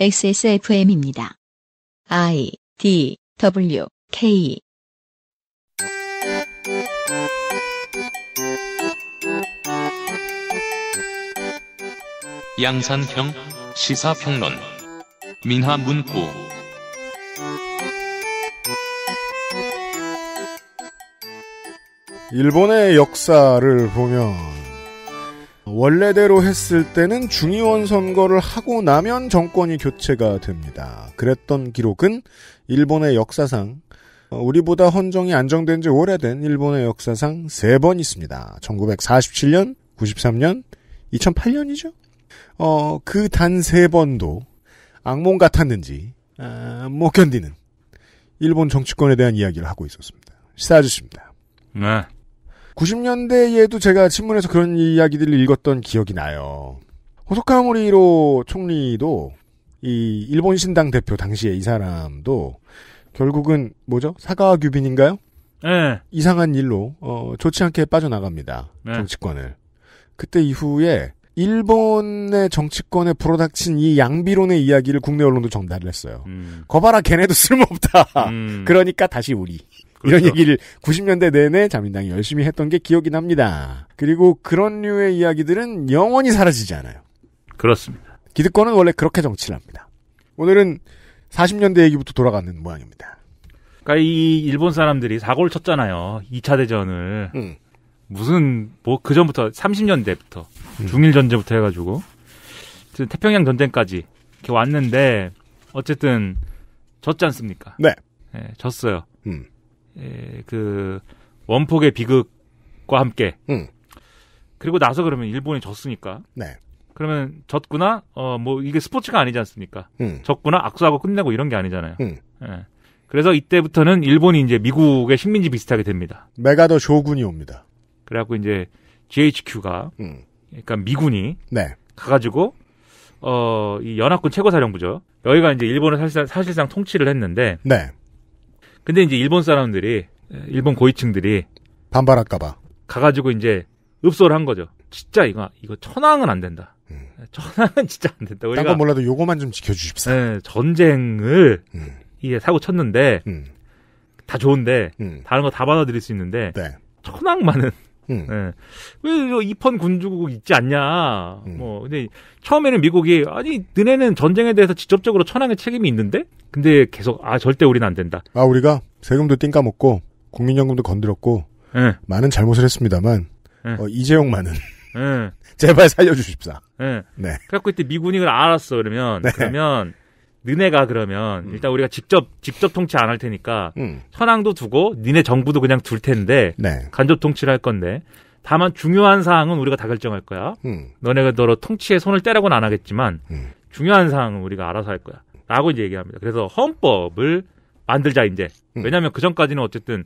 XSFM입니다. I D W K 양산형 시사평론 민화문구 일본의 역사를 보면 원래대로 했을 때는 중의원 선거를 하고 나면 정권이 교체가 됩니다. 그랬던 기록은 일본의 역사상 어, 우리보다 헌정이 안정된 지 오래된 일본의 역사상 세 번 있습니다. 1947년, 93년, 2008년이죠. 어, 그 단 세 번도 악몽 같았는지 아, 못 견디는 일본 정치권에 대한 이야기를 하고 있었습니다. 시사 아저씨입니다. 네. 90년대에도 제가 신문에서 그런 이야기들을 읽었던 기억이 나요. 호소카무리로 총리도 이 일본 신당 대표 당시에 이 사람도 결국은 뭐죠? 사과와 규빈인가요? 네. 이상한 일로 어, 좋지 않게 빠져나갑니다. 네. 정치권을. 그때 이후에 일본의 정치권에 불어닥친 이 양비론의 이야기를 국내 언론도 전달을 했어요. 음. 거봐라 걔네도 쓸모없다. 음. 그러니까 다시 우리. 그렇죠. 이런 얘기를 90년대 내내 자민당이 열심히 했던 게 기억이 납니다. 그리고 그런 류의 이야기들은 영원히 사라지지 않아요. 그렇습니다. 기득권은 원래 그렇게 정치를 합니다. 오늘은 40년대 얘기부터 돌아가는 모양입니다. 그러니까 이 일본 사람들이 사고를 쳤잖아요. 2차 대전을. 음. 무슨 뭐그 전부터 30년대부터 음. 중일 전쟁부터 해가지고 태평양 전쟁까지 이렇게 왔는데 어쨌든 졌지 않습니까? 네. 네 졌어요. 음. 에, 예, 그 원폭의 비극과 함께 음. 그리고 나서 그러면 일본이 졌으니까 네. 그러면 졌구나 어뭐 이게 스포츠가 아니지 않습니까? 음. 졌구나 악수하고 끝내고 이런 게 아니잖아요. 음. 예. 그래서 이때부터는 일본이 이제 미국의 식민지 비슷하게 됩니다. 메가더 조군이 옵니다. 그래갖고 이제 GHQ가 음. 그러니까 미군이 네. 가가지고 어이 연합군 최고사령부죠. 여기가 이제 일본을 사실상, 사실상 통치를 했는데 네. 근데 이제 일본 사람들이 일본 고위층들이 반발할까봐 가가지고 이제 읍소를 한 거죠. 진짜 이거 이거 천황은 안 된다. 음. 천황은 진짜 안 된다. 우리가 딴건 몰라도 요거만 좀 지켜주십사. 네, 전쟁을 음. 이게 사고 쳤는데 음. 다 좋은데 음. 다른 거 다 받아들일 수 있는데 네. 천황만은 음. 네. 왜 이펀 군주국 있지 않냐. 음. 뭐 근데 처음에는 미국이 아니 너네는 전쟁에 대해서 직접적으로 천황의 책임이 있는데 근데 계속 아 절대 우리는 안 된다. 아 우리가 세금도 띵까먹고 국민연금도 건드렸고 네. 많은 잘못을 했습니다만 네. 어, 이재용만은 네. 제발 살려주십사. 네. 네. 그래갖고 이때 미군이 그걸 알았어 그러면 네. 그러면 너네가 그러면 음. 일단 우리가 직접 직접 통치 안 할 테니까 음. 현황도 두고 니네 정부도 그냥 둘 텐데 네. 간접 통치를 할 건데 다만 중요한 사항은 우리가 다 결정할 거야. 음. 너네가 너로 통치에 손을 떼라고는 안 하겠지만 음. 중요한 사항은 우리가 알아서 할 거야. 라고 이제 얘기합니다. 그래서 헌법을 만들자 이제. 음. 왜냐하면 그 전까지는 어쨌든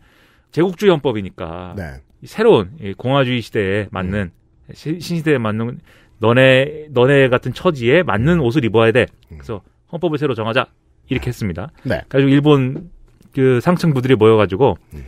제국주의 헌법이니까 네. 새로운 공화주의 시대에 맞는 신시대에 맞는 너네 너네 같은 처지에 맞는 음. 옷을 입어야 돼. 그래서 헌법을 새로 정하자 이렇게 했습니다. 네. 그래가지고 그러니까 일본 그 상층부들이 모여가지고 음.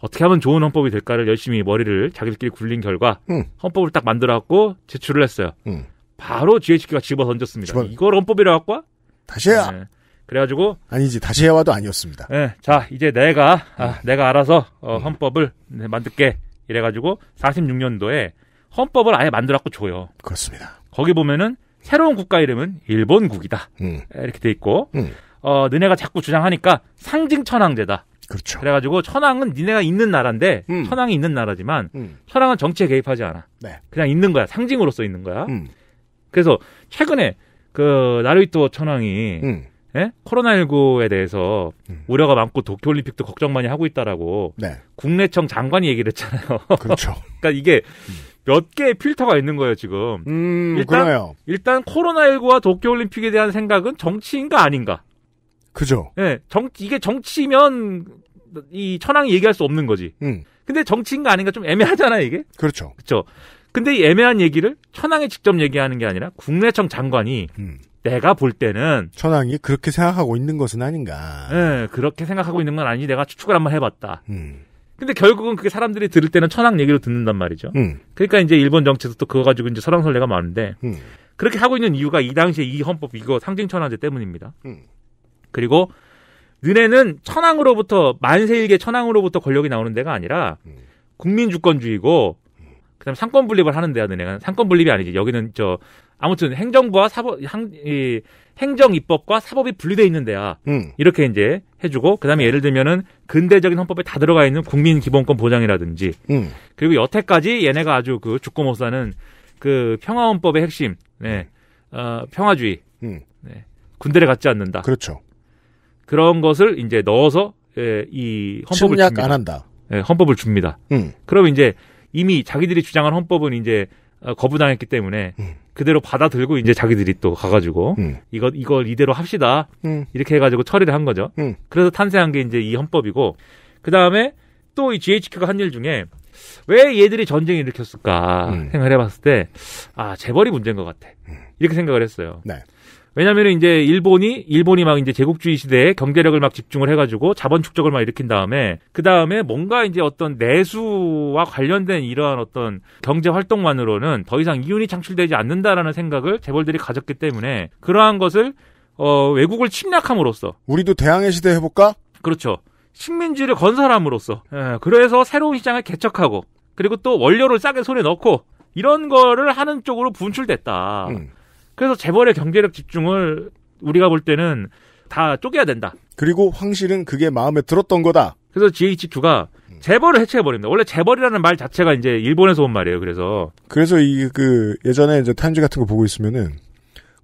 어떻게 하면 좋은 헌법이 될까를 열심히 머리를 자기들끼리 굴린 결과 음. 헌법을 딱 만들어갖고 제출을 했어요. 음. 바로 GHQ가 집어 던졌습니다. 집어... 이걸 헌법이라고 할까? 다시 해야. 네. 그래가지고 아니지 다시 해와도 아니었습니다. 네, 자 이제 내가 아, 음. 내가 알아서 어, 음. 헌법을 네, 만들게 이래가지고 46년도에 헌법을 아예 만들어갖고 줘요. 그렇습니다. 거기 보면은 새로운 국가 이름은 일본국이다. 음. 예, 이렇게 돼 있고 음. 어 너네가 자꾸 주장하니까 상징 천황제다. 그렇죠. 그래가지고 천황은 니네가 있는 나라인데 음. 천황이 있는 나라지만 음. 천황은 정치에 개입하지 않아. 네. 그냥 있는 거야. 상징으로써 있는 거야. 음. 그래서 최근에 그 나루이토 천황이 음. 예? 코로나19에 대해서 음. 우려가 많고 도쿄올림픽도 걱정 많이 하고 있다라고 네. 국내청 장관이 얘기를 했잖아요. 그렇죠. 그러니까 이게 음. 몇 개의 필터가 있는 거예요, 지금. 음, 일단, 그래요. 일단 코로나19와 도쿄올림픽에 대한 생각은 정치인가 아닌가. 그죠. 예, 네, 정, 이게 정치면 이 천황이 얘기할 수 없는 거지. 음. 근데 정치인가 아닌가 좀 애매하잖아, 요 이게. 그렇죠. 그렇죠. 근데 이 애매한 얘기를 천황이 직접 얘기하는 게 아니라 국내청 장관이 음. 내가 볼 때는 천황이 그렇게 생각하고 있는 것은 아닌가. 예, 네, 그렇게 생각하고 있는 건 아니지. 내가 추측을 한번 해봤다. 음. 근데 결국은 그게 사람들이 들을 때는 천황 얘기로 듣는단 말이죠. 음. 그러니까 이제 일본 정치도 또 그거 가지고 이제 설왕설래가 많은데 음. 그렇게 하고 있는 이유가 이 당시에 이 헌법 이거 상징 천황제 때문입니다. 음. 그리고 눈에는 천황으로부터 만세일계 천황으로부터 권력이 나오는 데가 아니라 음. 국민 주권주의고 그다음 에 상권 분립을 하는 데야 너네가 상권 분립이 아니지 여기는 저 아무튼 행정부와 사법 이 행정 입법과 사법이 분리돼 있는 데야 음. 이렇게 이제 해주고 그다음에 예를 들면은 근대적인 헌법에 다 들어가 있는 국민 기본권 보장이라든지 음. 그리고 여태까지 얘네가 아주 그 죽고 못 사는 그 평화 헌법의 핵심 네. 어, 평화주의 음. 네. 군대를 갖지 않는다. 그렇죠. 그런 것을 이제 넣어서 예, 이 헌법을 침략 줍니다. 안 한다. 예, 헌법을 줍니다. 음. 그럼 이제 이미 자기들이 주장한 헌법은 이제 어, 거부당했기 때문에 음. 그대로 받아들고 이제 자기들이 또 가가지고 음. 이거 이걸 이대로 합시다 음. 이렇게 해가지고 처리를 한 거죠. 음. 그래서 탄생한 게 이제 이 헌법이고 그 다음에 또 이 GHQ가 한 일 중에 왜 얘들이 전쟁을 일으켰을까 음. 생각을 해봤을 때 아 재벌이 문제인 것 같아 음. 이렇게 생각을 했어요. 네. 왜냐면은 이제 일본이 일본이 막 이제 제국주의 시대에 경제력을 막 집중을 해가지고 자본 축적을 막 일으킨 다음에 그 다음에 뭔가 이제 어떤 내수와 관련된 이러한 어떤 경제 활동만으로는 더 이상 이윤이 창출되지 않는다라는 생각을 재벌들이 가졌기 때문에 그러한 것을 어 외국을 침략함으로써 우리도 대항해 시대 해볼까? 그렇죠. 식민지를 건설함으로써 예, 그래서 새로운 시장을 개척하고 그리고 또 원료를 싸게 손에 넣고 이런 거를 하는 쪽으로 분출됐다. 음. 그래서 재벌의 경제력 집중을 우리가 볼 때는 다 쪼개야 된다. 그리고 황실은 그게 마음에 들었던 거다. 그래서 GHQ가 재벌을 해체해버립니다. 원래 재벌이라는 말 자체가 이제 일본에서 온 말이에요. 그래서. 그래서 이, 그, 예전에 이제 탄임 같은 거 보고 있으면은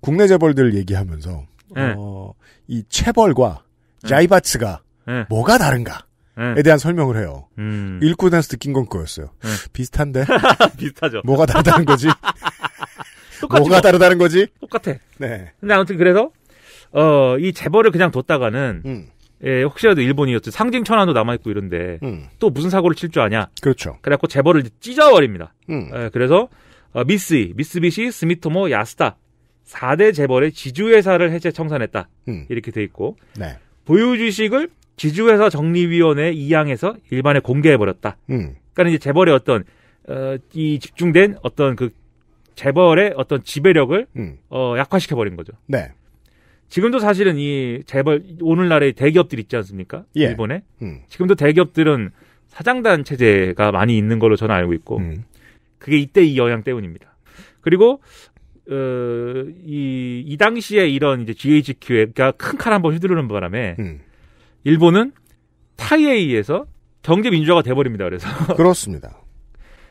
국내 재벌들 얘기하면서, 네. 어, 이 체벌과 예. 자이바츠가 네. 뭐가 다른가? 에 대한 설명을 해요. 음. 읽고 나서 느낀 건 그거였어요. 비슷한데? 비슷하죠. 뭐가 다르다는 거지? 똑같지. 뭐가 뭐. 다르다는 거지? 똑같아. 네. 근데 아무튼 그래서 어 이 재벌을 그냥 뒀다가는 음. 예, 혹시라도 일본이었죠. 상징 천안도 남아있고 이런데, 음. 또 무슨 사고를 칠 줄 아냐. 그렇죠. 그래갖고 재벌을 찢어버립니다. 음. 예, 그래서, 어, 미쓰이, 미쓰비시, 스미토모, 야스다. 4대 재벌의 지주회사를 해체 청산했다. 음. 이렇게 돼 있고, 네. 보유주식을 지주회사 정리위원회 이양해서 일반에 공개해버렸다. 음. 그러니까 이제 재벌의 어떤, 어, 이 집중된 어떤 그 재벌의 어떤 지배력을 음. 어, 약화시켜 버린 거죠. 네. 지금도 사실은 이 재벌 오늘날의 대기업들 있지 않습니까? 예. 일본에 음. 지금도 대기업들은 사장단 체제가 많이 있는 걸로 저는 알고 있고 음. 그게 이때 이 영향 때문입니다. 그리고 어이이 당시에 이런 이제 GHQ가 큰 칼 한번 휘두르는 바람에 음. 일본은 타이에이에서 경제 민주화가 돼버립니다. 그래서 그렇습니다.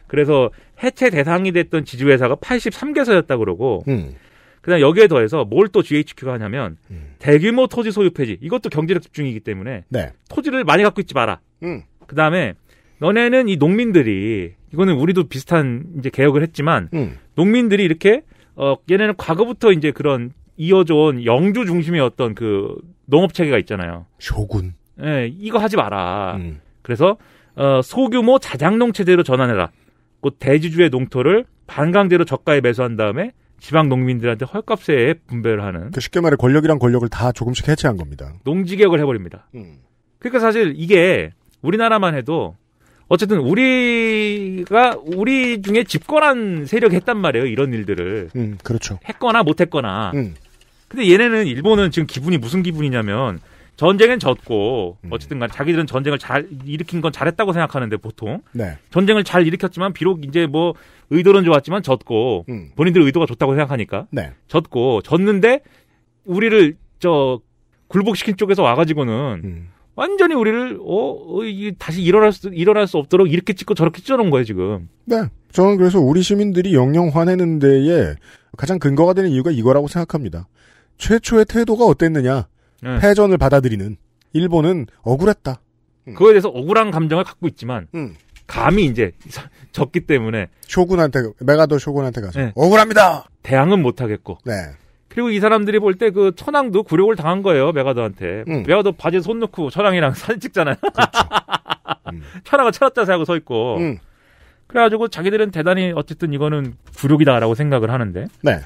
그래서 해체 대상이 됐던 지주회사가 83개사였다 그러고 음. 그다음 여기에 더해서 뭘 또 GHQ가 하냐면 음. 대규모 토지 소유 폐지 이것도 경제력 집중이기 때문에 네. 토지를 많이 갖고 있지 마라. 음. 그다음에 너네는 이 농민들이 이거는 우리도 비슷한 이제 개혁을 했지만 음. 농민들이 이렇게 어 얘네는 과거부터 이제 그런 이어져 온 영주 중심의 어떤 그 농업 체계가 있잖아요. 쇼군. 예, 이거 하지 마라. 음. 그래서 어, 소규모 자장농 체제로 전환해라. 곧 대지주의 농토를 반강제로 저가에 매수한 다음에 지방 농민들한테 헐값에 분배를 하는. 그 쉽게 말해 권력이랑 권력을 다 조금씩 해체한 겁니다. 농지개혁을 해버립니다. 음. 그러니까 사실 이게 우리나라만 해도 어쨌든 우리가 우리 중에 집권한 세력이 했단 말이에요. 이런 일들을. 음, 그렇죠. 했거나 못했거나. 음. 근데 얘네는 일본은 지금 기분이 무슨 기분이냐면 전쟁은 졌고 음. 어쨌든 간 자기들은 전쟁을 잘 일으킨 건 잘했다고 생각하는데 보통 네. 전쟁을 잘 일으켰지만 비록 이제 뭐 의도는 좋았지만 졌고 음. 본인들 의도가 좋다고 생각하니까 네. 졌고 졌는데 우리를 저 굴복시킨 쪽에서 와가지고는 음. 완전히 우리를 어, 어 이 다시 일어날 수 일어날 수 없도록 이렇게 찍고 저렇게 찢어놓은 거예요 지금. 네, 저는 그래서 우리 시민들이 영영 화내는 데에 가장 근거가 되는 이유가 이거라고 생각합니다. 최초의 태도가 어땠느냐? 네. 패전을 받아들이는 일본은 억울했다. 음. 그거에 대해서 억울한 감정을 갖고 있지만 음. 감이 이제 적기 때문에 쇼군한테 메가도 쇼군한테 가서 네. 억울합니다. 대항은 못 하겠고. 네. 그리고 이 사람들이 볼 때 그 천황도 굴욕을 당한 거예요 메가도한테 음. 메가더 바지에 손놓고 천황이랑 사진 찍잖아요. 그렇죠. 음. 천황은 철학자세 하고 서 있고. 음. 그래가지고 자기들은 대단히 어쨌든 이거는 굴욕이다라고 생각을 하는데. 네.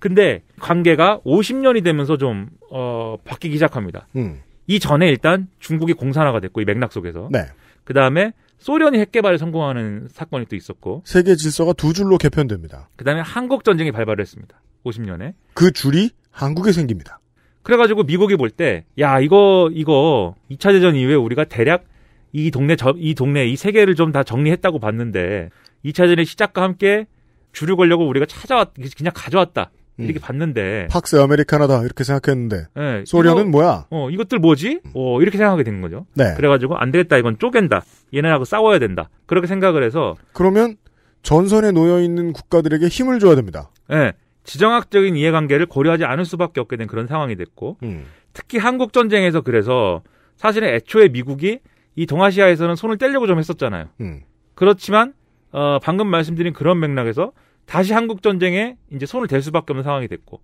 근데 관계가 50년이 되면서 좀 어, 바뀌기 시작합니다. 음. 이 전에 일단 중국이 공산화가 됐고 이 맥락 속에서. 네. 그 다음에 소련이 핵 개발에 성공하는 사건이 또 있었고. 세계 질서가 두 줄로 개편됩니다. 그 다음에 한국 전쟁이 발발 했습니다. 50년에. 그 줄이 한국에 생깁니다. 그래가지고 미국이 볼 때, 야, 이거, 이거, 2차 대전 이후에 우리가 대략 이 동네, 저, 이 동네, 이 세계를 좀 다 정리했다고 봤는데, 2차 대전의 시작과 함께 주류 권력을 우리가 찾아왔, 그냥 가져왔다. 음. 이렇게 봤는데 팍스 아메리카나다 이렇게 생각했는데 네, 소련은 이거, 뭐야? 어 이것들 뭐지? 음. 어 이렇게 생각하게 되는 거죠. 네. 그래가지고 안 되겠다 이건 쪼갠다. 얘네하고 싸워야 된다. 그렇게 생각을 해서 그러면 전선에 놓여 있는 국가들에게 힘을 줘야 됩니다. 네. 지정학적인 이해관계를 고려하지 않을 수밖에 없게 된 그런 상황이 됐고 음. 특히 한국 전쟁에서 그래서 사실은 애초에 미국이 이 동아시아에서는 손을 떼려고 좀 했었잖아요. 음. 그렇지만 어, 방금 말씀드린 그런 맥락에서 다시 한국 전쟁에 이제 손을 댈 수밖에 없는 상황이 됐고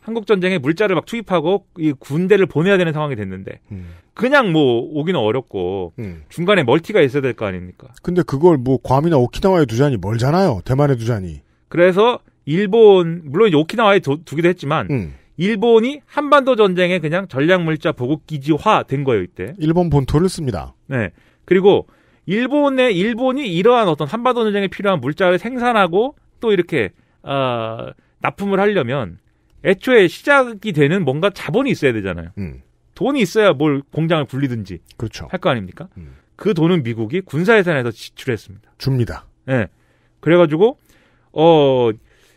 한국 전쟁에 물자를 막 투입하고 이 군대를 보내야 되는 상황이 됐는데 음. 그냥 뭐 오기는 어렵고 음. 중간에 멀티가 있어야 될 거 아닙니까? 근데 그걸 뭐 괌이나 오키나와에 두자니 멀잖아요. 대만에 두자니. 그래서 일본 물론 이제 오키나와에 두, 기도 했지만 음. 일본이 한반도 전쟁에 그냥 전략 물자 보급 기지화 된 거예요 이때. 일본 본토를 씁니다. 네. 그리고 일본의 일본이 이러한 어떤 한반도 전쟁에 필요한 물자를 생산하고 또 이렇게 어, 납품을 하려면 애초에 시작이 되는 뭔가 자본이 있어야 되잖아요. 음. 돈이 있어야 뭘 공장을 굴리든지 그렇죠. 할 거 아닙니까? 음. 그 돈은 미국이 군사 예산에서 지출했습니다. 줍니다. 예. 네. 그래가지고 어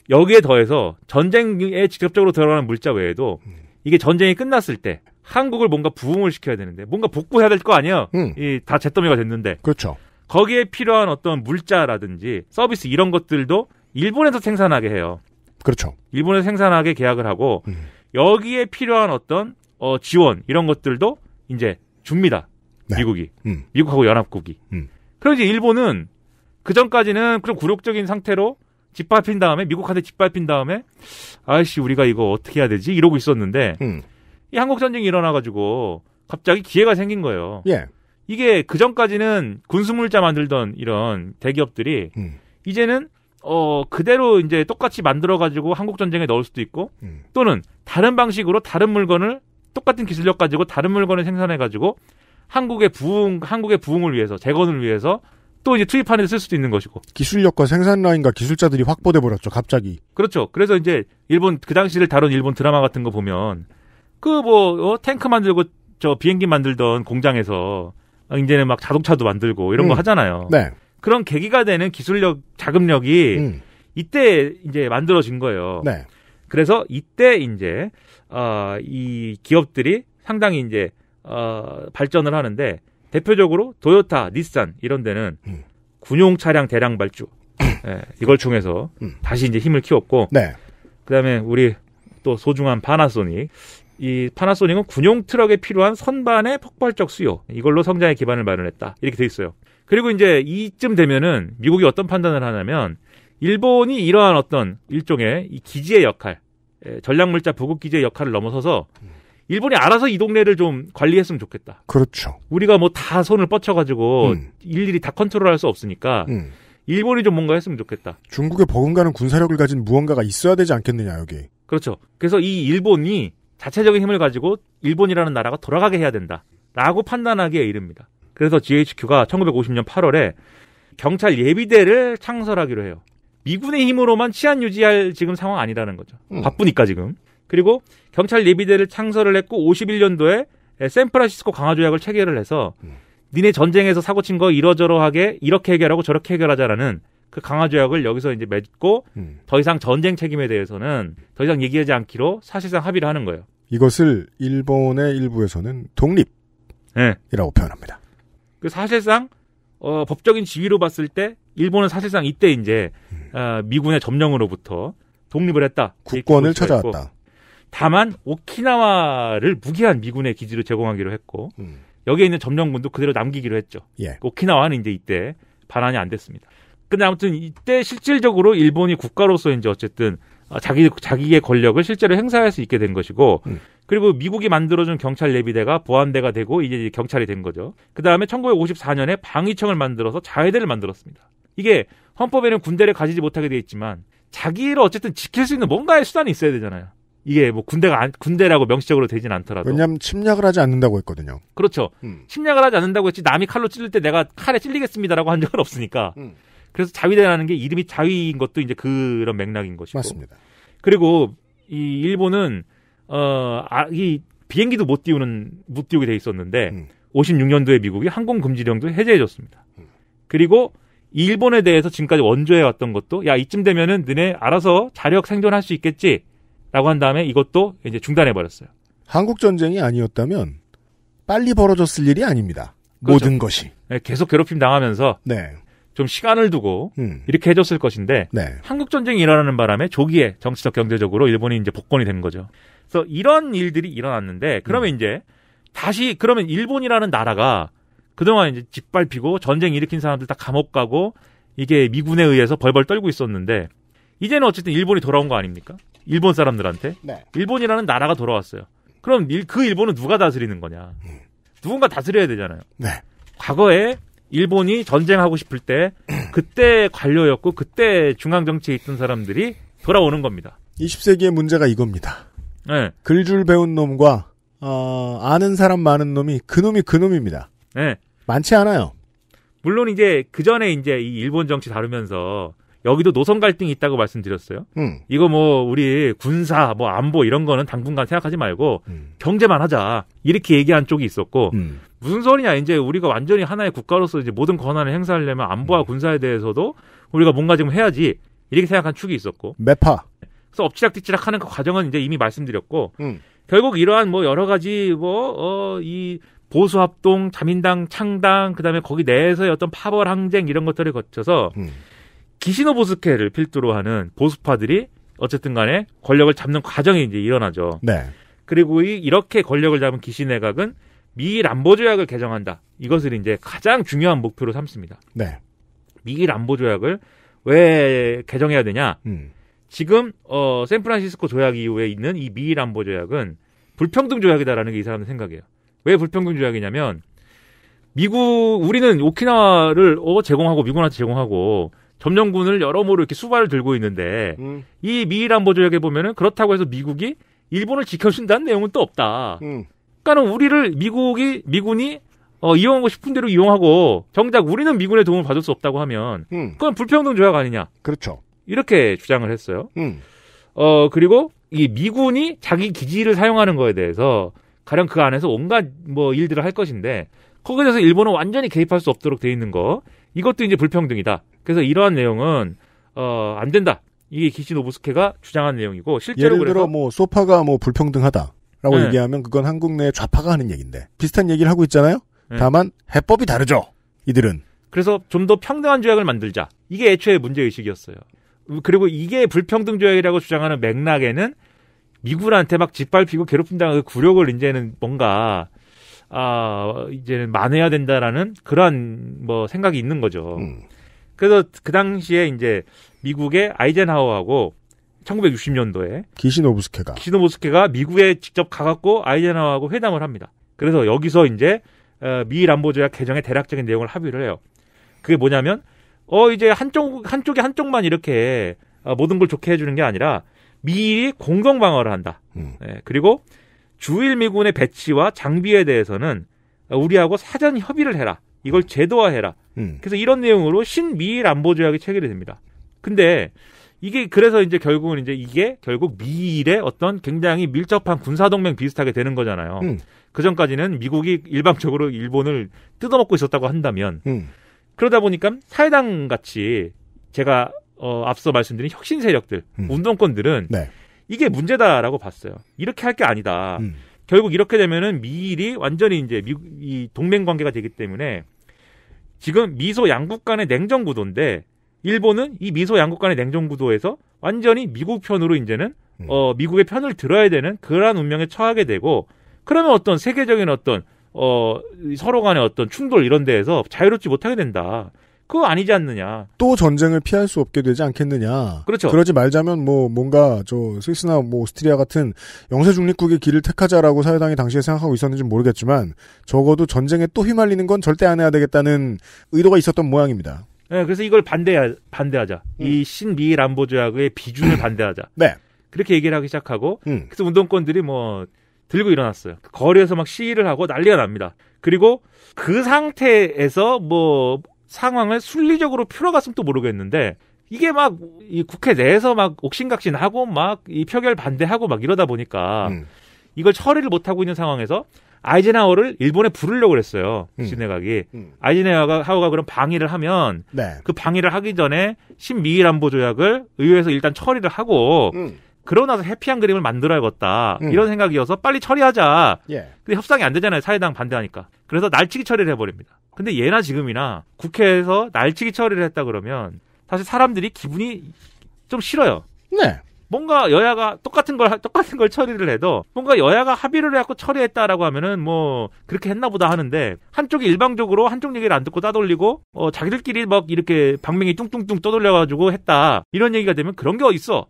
여기에 더해서 전쟁에 직접적으로 들어가는 물자 외에도 음. 이게 전쟁이 끝났을 때 한국을 뭔가 부흥을 시켜야 되는데 뭔가 복구해야 될 거 아니에요. 음. 이다 잿더미가 됐는데. 그렇죠. 거기에 필요한 어떤 물자라든지 서비스 이런 것들도 일본에서 생산하게 해요. 그렇죠. 일본에서 생산하게 계약을 하고 음. 여기에 필요한 어떤 어, 지원 이런 것들도 이제 줍니다. 네. 미국이 음. 미국하고 연합국이. 음. 그럼 이제 일본은 그 전까지는 그런 굴욕적인 상태로 짓밟힌 다음에 미국한테 짓밟힌 다음에 아이씨 우리가 이거 어떻게 해야 되지 이러고 있었는데 음. 이 한국 전쟁이 일어나가지고 갑자기 기회가 생긴 거예요. 예. 이게 그 전까지는 군수물자 만들던 이런 대기업들이 음. 이제는 어 그대로 이제 똑같이 만들어 가지고 한국 전쟁에 넣을 수도 있고 음. 또는 다른 방식으로 다른 물건을 똑같은 기술력 가지고 다른 물건을 생산해 가지고 한국의 부흥 한국의 부흥을 위해서 재건을 위해서 또 이제 투입하는 데쓸 수도 있는 것이고 기술력과 생산 라인과 기술자들이 확보돼 버렸죠 갑자기 그렇죠 그래서 이제 일본 그 당시를 다룬 일본 드라마 같은 거 보면 그뭐 어, 탱크 만들고 저 비행기 만들던 공장에서 이제는 막 자동차도 만들고 이런 음. 거 하잖아요 네. 그런 계기가 되는 기술력 자금력이 음. 이때 이제 만들어진 거예요. 네. 그래서 이때 이제 어, 이 기업들이 상당히 이제 어, 발전을 하는데 대표적으로 도요타, 닛산 이런 데는 음. 군용 차량 대량 발주 음. 예, 이걸 통해서 음. 다시 이제 힘을 키웠고 네. 그다음에 우리 또 소중한 파나소닉 이 파나소닉은 군용 트럭에 필요한 선반의 폭발적 수요 이걸로 성장의 기반을 마련했다 이렇게 돼 있어요. 그리고 이제 이쯤 되면은 미국이 어떤 판단을 하냐면 일본이 이러한 어떤 일종의 이 기지의 역할, 전략물자 보급 기지의 역할을 넘어서서 일본이 알아서 이 동네를 좀 관리했으면 좋겠다. 그렇죠. 우리가 뭐 다 손을 뻗쳐가지고 음. 일일이 다 컨트롤할 수 없으니까 음. 일본이 좀 뭔가 했으면 좋겠다. 중국에 버금가는 군사력을 가진 무언가가 있어야 되지 않겠느냐 여기. 그렇죠. 그래서 이 일본이 자체적인 힘을 가지고 일본이라는 나라가 돌아가게 해야 된다라고 판단하기에 이릅니다. 그래서 GHQ가 1950년 8월에 경찰 예비대를 창설하기로 해요. 미군의 힘으로만 치안 유지할 지금 상황 아니라는 거죠. 음. 바쁘니까 지금. 그리고 경찰 예비대를 창설을 했고 51년도에 샌프란시스코 강화 조약을 체결을 해서 음. 니네 전쟁에서 사고 친 거 이러저러하게 이렇게 해결하고 저렇게 해결하자라는 그 강화 조약을 여기서 이제 맺고 음. 더 이상 전쟁 책임에 대해서는 더 이상 얘기하지 않기로 사실상 합의를 하는 거예요. 이것을 일본의 일부에서는 독립이라고 네. 표현합니다. 그 사실상 어, 법적인 지위로 봤을 때 일본은 사실상 이때 이제 어, 미군의 점령으로부터 독립을 했다. 국권을 찾아왔다. 다만 오키나와를 무기한 미군의 기지로 제공하기로 했고 음. 여기에 있는 점령군도 그대로 남기기로 했죠. 예. 오키나와는 이제 이때 반환이 안 됐습니다. 근데 아무튼 이때 실질적으로 일본이 국가로서 이제 어쨌든 어, 자기 자기의 권력을 실제로 행사할 수 있게 된 것이고 음. 그리고 미국이 만들어준 경찰 예비대가 보안대가 되고 이제 경찰이 된 거죠. 그 다음에 1954년에 방위청을 만들어서 자위대를 만들었습니다. 이게 헌법에는 군대를 가지지 못하게 되어 있지만 자기를 어쨌든 지킬 수 있는 뭔가의 수단이 있어야 되잖아요. 이게 뭐 군대가 안, 군대라고 명시적으로 되진 않더라도 왜냐하면 침략을 하지 않는다고 했거든요. 그렇죠. 음. 침략을 하지 않는다고 했지 남이 칼로 찔릴 때 내가 칼에 찔리겠습니다라고 한 적은 없으니까. 음. 그래서 자위대라는 게 이름이 자위인 것도 이제 그런 맥락인 것이고. 맞습니다. 그리고 이 일본은 어, 아, 이 비행기도 못 띄우는 못 띄우게 돼 있었는데 음. 56년도에 미국이 항공 금지령도 해제해 줬습니다. 음. 그리고 일본에 대해서 지금까지 원조해 왔던 것도 야 이쯤 되면은 너네 알아서 자력 생존할 수 있겠지라고 한 다음에 이것도 이제 중단해 버렸어요. 한국 전쟁이 아니었다면 빨리 벌어졌을 일이 아닙니다. 그렇죠. 모든 것이 네, 계속 괴롭힘 당하면서 네. 좀 시간을 두고 음. 이렇게 해줬을 것인데 네. 한국 전쟁이 일어나는 바람에 조기에 정치적 경제적으로 일본이 이제 복권이 된 거죠. 그래서 이런 일들이 일어났는데 그러면 음. 이제 다시 그러면 일본이라는 나라가 그동안 이제 짓밟히고 전쟁 일으킨 사람들 다 감옥 가고 이게 미군에 의해서 벌벌 떨고 있었는데 이제는 어쨌든 일본이 돌아온 거 아닙니까? 일본 사람들한테 네. 일본이라는 나라가 돌아왔어요. 그럼 그 일본은 누가 다스리는 거냐? 음. 누군가 다스려야 되잖아요. 네. 과거에 일본이 전쟁하고 싶을 때 그때 관료였고 그때 중앙 정치에 있던 사람들이 돌아오는 겁니다. 20세기의 문제가 이겁니다. 네. 글줄 배운 놈과 어, 아는 사람 많은 놈이 그놈이 그놈입니다. 네. 많지 않아요. 물론 이제 그 전에 이제 이 일본 정치 다루면서 여기도 노선 갈등이 있다고 말씀드렸어요. 음. 이거 뭐 우리 군사 뭐 안보 이런 거는 당분간 생각하지 말고 음. 경제만 하자 이렇게 얘기한 쪽이 있었고 음. 무슨 소리냐 이제 우리가 완전히 하나의 국가로서 이제 모든 권한을 행사하려면 안보와 음. 군사에 대해서도 우리가 뭔가 지금 해야지 이렇게 생각한 축이 있었고 매파. 그래서 엎치락뒤치락 하는 그 과정은 이제 이미 말씀드렸고 음. 결국 이러한 뭐 여러 가지 뭐어이 보수합동, 자민당 창당, 그다음에 거기 내에서의 어떤 파벌 항쟁 이런 것들을 거쳐서 음. 기시노 보스케를 필두로 하는 보수파들이 어쨌든 간에 권력을 잡는 과정이 이제 일어나죠. 네. 그리고 이, 이렇게 권력을 잡은 기시 내각은 미일 안보 조약을 개정한다. 이것을 이제 가장 중요한 목표로 삼습니다. 네. 미일 안보 조약을 왜 개정해야 되냐? 음. 지금 어 샌프란시스코 조약 이후에 있는 이 미일 안보 조약은 불평등 조약이다라는 게 이 사람의 생각이에요. 왜 불평등 조약이냐면 미국 우리는 오키나와를 어 제공하고 미군한테 제공하고 점령군을 여러모로 이렇게 수발을 들고 있는데 음. 이미일안 보조약에 보면은 그렇다고 해서 미국이 일본을 지켜준다는 내용은 또 없다. 음. 그러니까는 우리를 미국이 미군이 어, 이용하고 싶은 대로 이용하고 정작 우리는 미군의 도움을 받을 수 없다고 하면 음. 그건 불평등 조약 아니냐? 그렇죠. 이렇게 주장을 했어요. 음. 어 그리고 이 미군이 자기 기지를 사용하는 거에 대해서 가령 그 안에서 온갖 뭐 일들을 할 것인데 거기에 대해서 일본은 완전히 개입할 수 없도록 돼 있는 거 이것도 이제 불평등이다. 그래서 이러한 내용은 어, 안 된다. 이게 기시 노부스케가 주장한 내용이고 실제로 예를 들어 뭐 소파가 뭐 불평등하다라고 네. 얘기하면 그건 한국 내 좌파가 하는 얘기인데 비슷한 얘기를 하고 있잖아요. 네. 다만 해법이 다르죠. 이들은 그래서 좀 더 평등한 조약을 만들자. 이게 애초에 문제 의식이었어요. 그리고 이게 불평등 조약이라고 주장하는 맥락에는 미국한테 막 짓밟히고 괴롭힌다는 그 굴욕을 이제는 뭔가 아 이제는 만회해야 된다라는 그러한 뭐 생각이 있는 거죠. 음. 그래서 그 당시에 이제 미국의 아이젠하워하고 1960년도에 기시노부스케가 기시노부스케가 미국에 직접 가갖고 아이젠하워하고 회담을 합니다. 그래서 여기서 이제 어, 미일 안보 조약 개정의 대략적인 내용을 합의를 해요. 그게 뭐냐면 어 이제 한쪽 한쪽이 한쪽만 이렇게 어, 모든 걸 좋게 해주는 게 아니라 미일이 공동 방어를 한다. 음. 예, 그리고 주일 미군의 배치와 장비에 대해서는 우리하고 사전 협의를 해라. 이걸 제도화해라. 음. 그래서 이런 내용으로 신미일 안보 조약이 체결이 됩니다. 근데 이게 그래서 이제 결국은 이제 이게 결국 미일의 어떤 굉장히 밀접한 군사동맹 비슷하게 되는 거잖아요. 음. 그 전까지는 미국이 일방적으로 일본을 뜯어먹고 있었다고 한다면 음. 그러다 보니까 사회당 같이 제가 어, 앞서 말씀드린 혁신 세력들, 음. 운동권들은 네. 이게 문제다라고 봤어요. 이렇게 할 게 아니다. 음. 결국 이렇게 되면은 미일이 완전히 이제 미, 국이 동맹 관계가 되기 때문에 지금 미소 양국 간의 냉전 구도인데 일본은 이 미소 양국 간의 냉전 구도에서 완전히 미국 편으로 이제는 음. 어, 미국의 편을 들어야 되는 그러한 운명에 처하게 되고 그러면 어떤 세계적인 어떤 어, 서로 간의 어떤 충돌 이런 데에서 자유롭지 못하게 된다. 그거 아니지 않느냐. 또 전쟁을 피할 수 없게 되지 않겠느냐. 그렇죠. 그러지 말자면 뭐 뭔가 저 스위스나 뭐 오스트리아 같은 영세 중립국의 길을 택하자라고 사회당이 당시에 생각하고 있었는지 모르겠지만 적어도 전쟁에 또 휘말리는 건 절대 안 해야 되겠다는 의도가 있었던 모양입니다. 네, 그래서 이걸 반대 반대하자. 음. 이 신미일 안보 조약의 비준을 반대하자. 네. 그렇게 얘기를 하기 시작하고 음. 그래서 운동권들이 뭐 들고 일어났어요. 거리에서 막 시위를 하고 난리가 납니다. 그리고 그 상태에서 뭐 상황을 순리적으로 풀어갔으면 또 모르겠는데 이게 막 이 국회 내에서 막 옥신각신하고 막 이 표결 반대하고 막 이러다 보니까 음. 이걸 처리를 못 하고 있는 상황에서 아이젠하워를 일본에 부르려고 그랬어요. 음. 시내각이. 음. 아이젠하워가 그럼 방위를 하면 네. 그 방위를 하기 전에 신미일 안보 조약을 의회에서 일단 처리를 하고 음. 그러고 나서 해피한 그림을 만들어야겠다. 음. 이런 생각이어서 빨리 처리하자. 예. 근데 협상이 안 되잖아요. 사회당 반대하니까. 그래서 날치기 처리를 해버립니다. 근데 예나 지금이나 국회에서 날치기 처리를 했다 그러면 사실 사람들이 기분이 좀 싫어요. 네. 뭔가 여야가 똑같은 걸 똑같은 걸 처리를 해도 뭔가 여야가 합의를 해갖고 처리했다라고 하면은 뭐 그렇게 했나보다 하는데 한쪽이 일방적으로 한쪽 얘기를 안 듣고 따돌리고 어 자기들끼리 막 이렇게 방명이 뚱뚱뚱 떠돌려가지고 했다 이런 얘기가 되면 그런 게 어딨어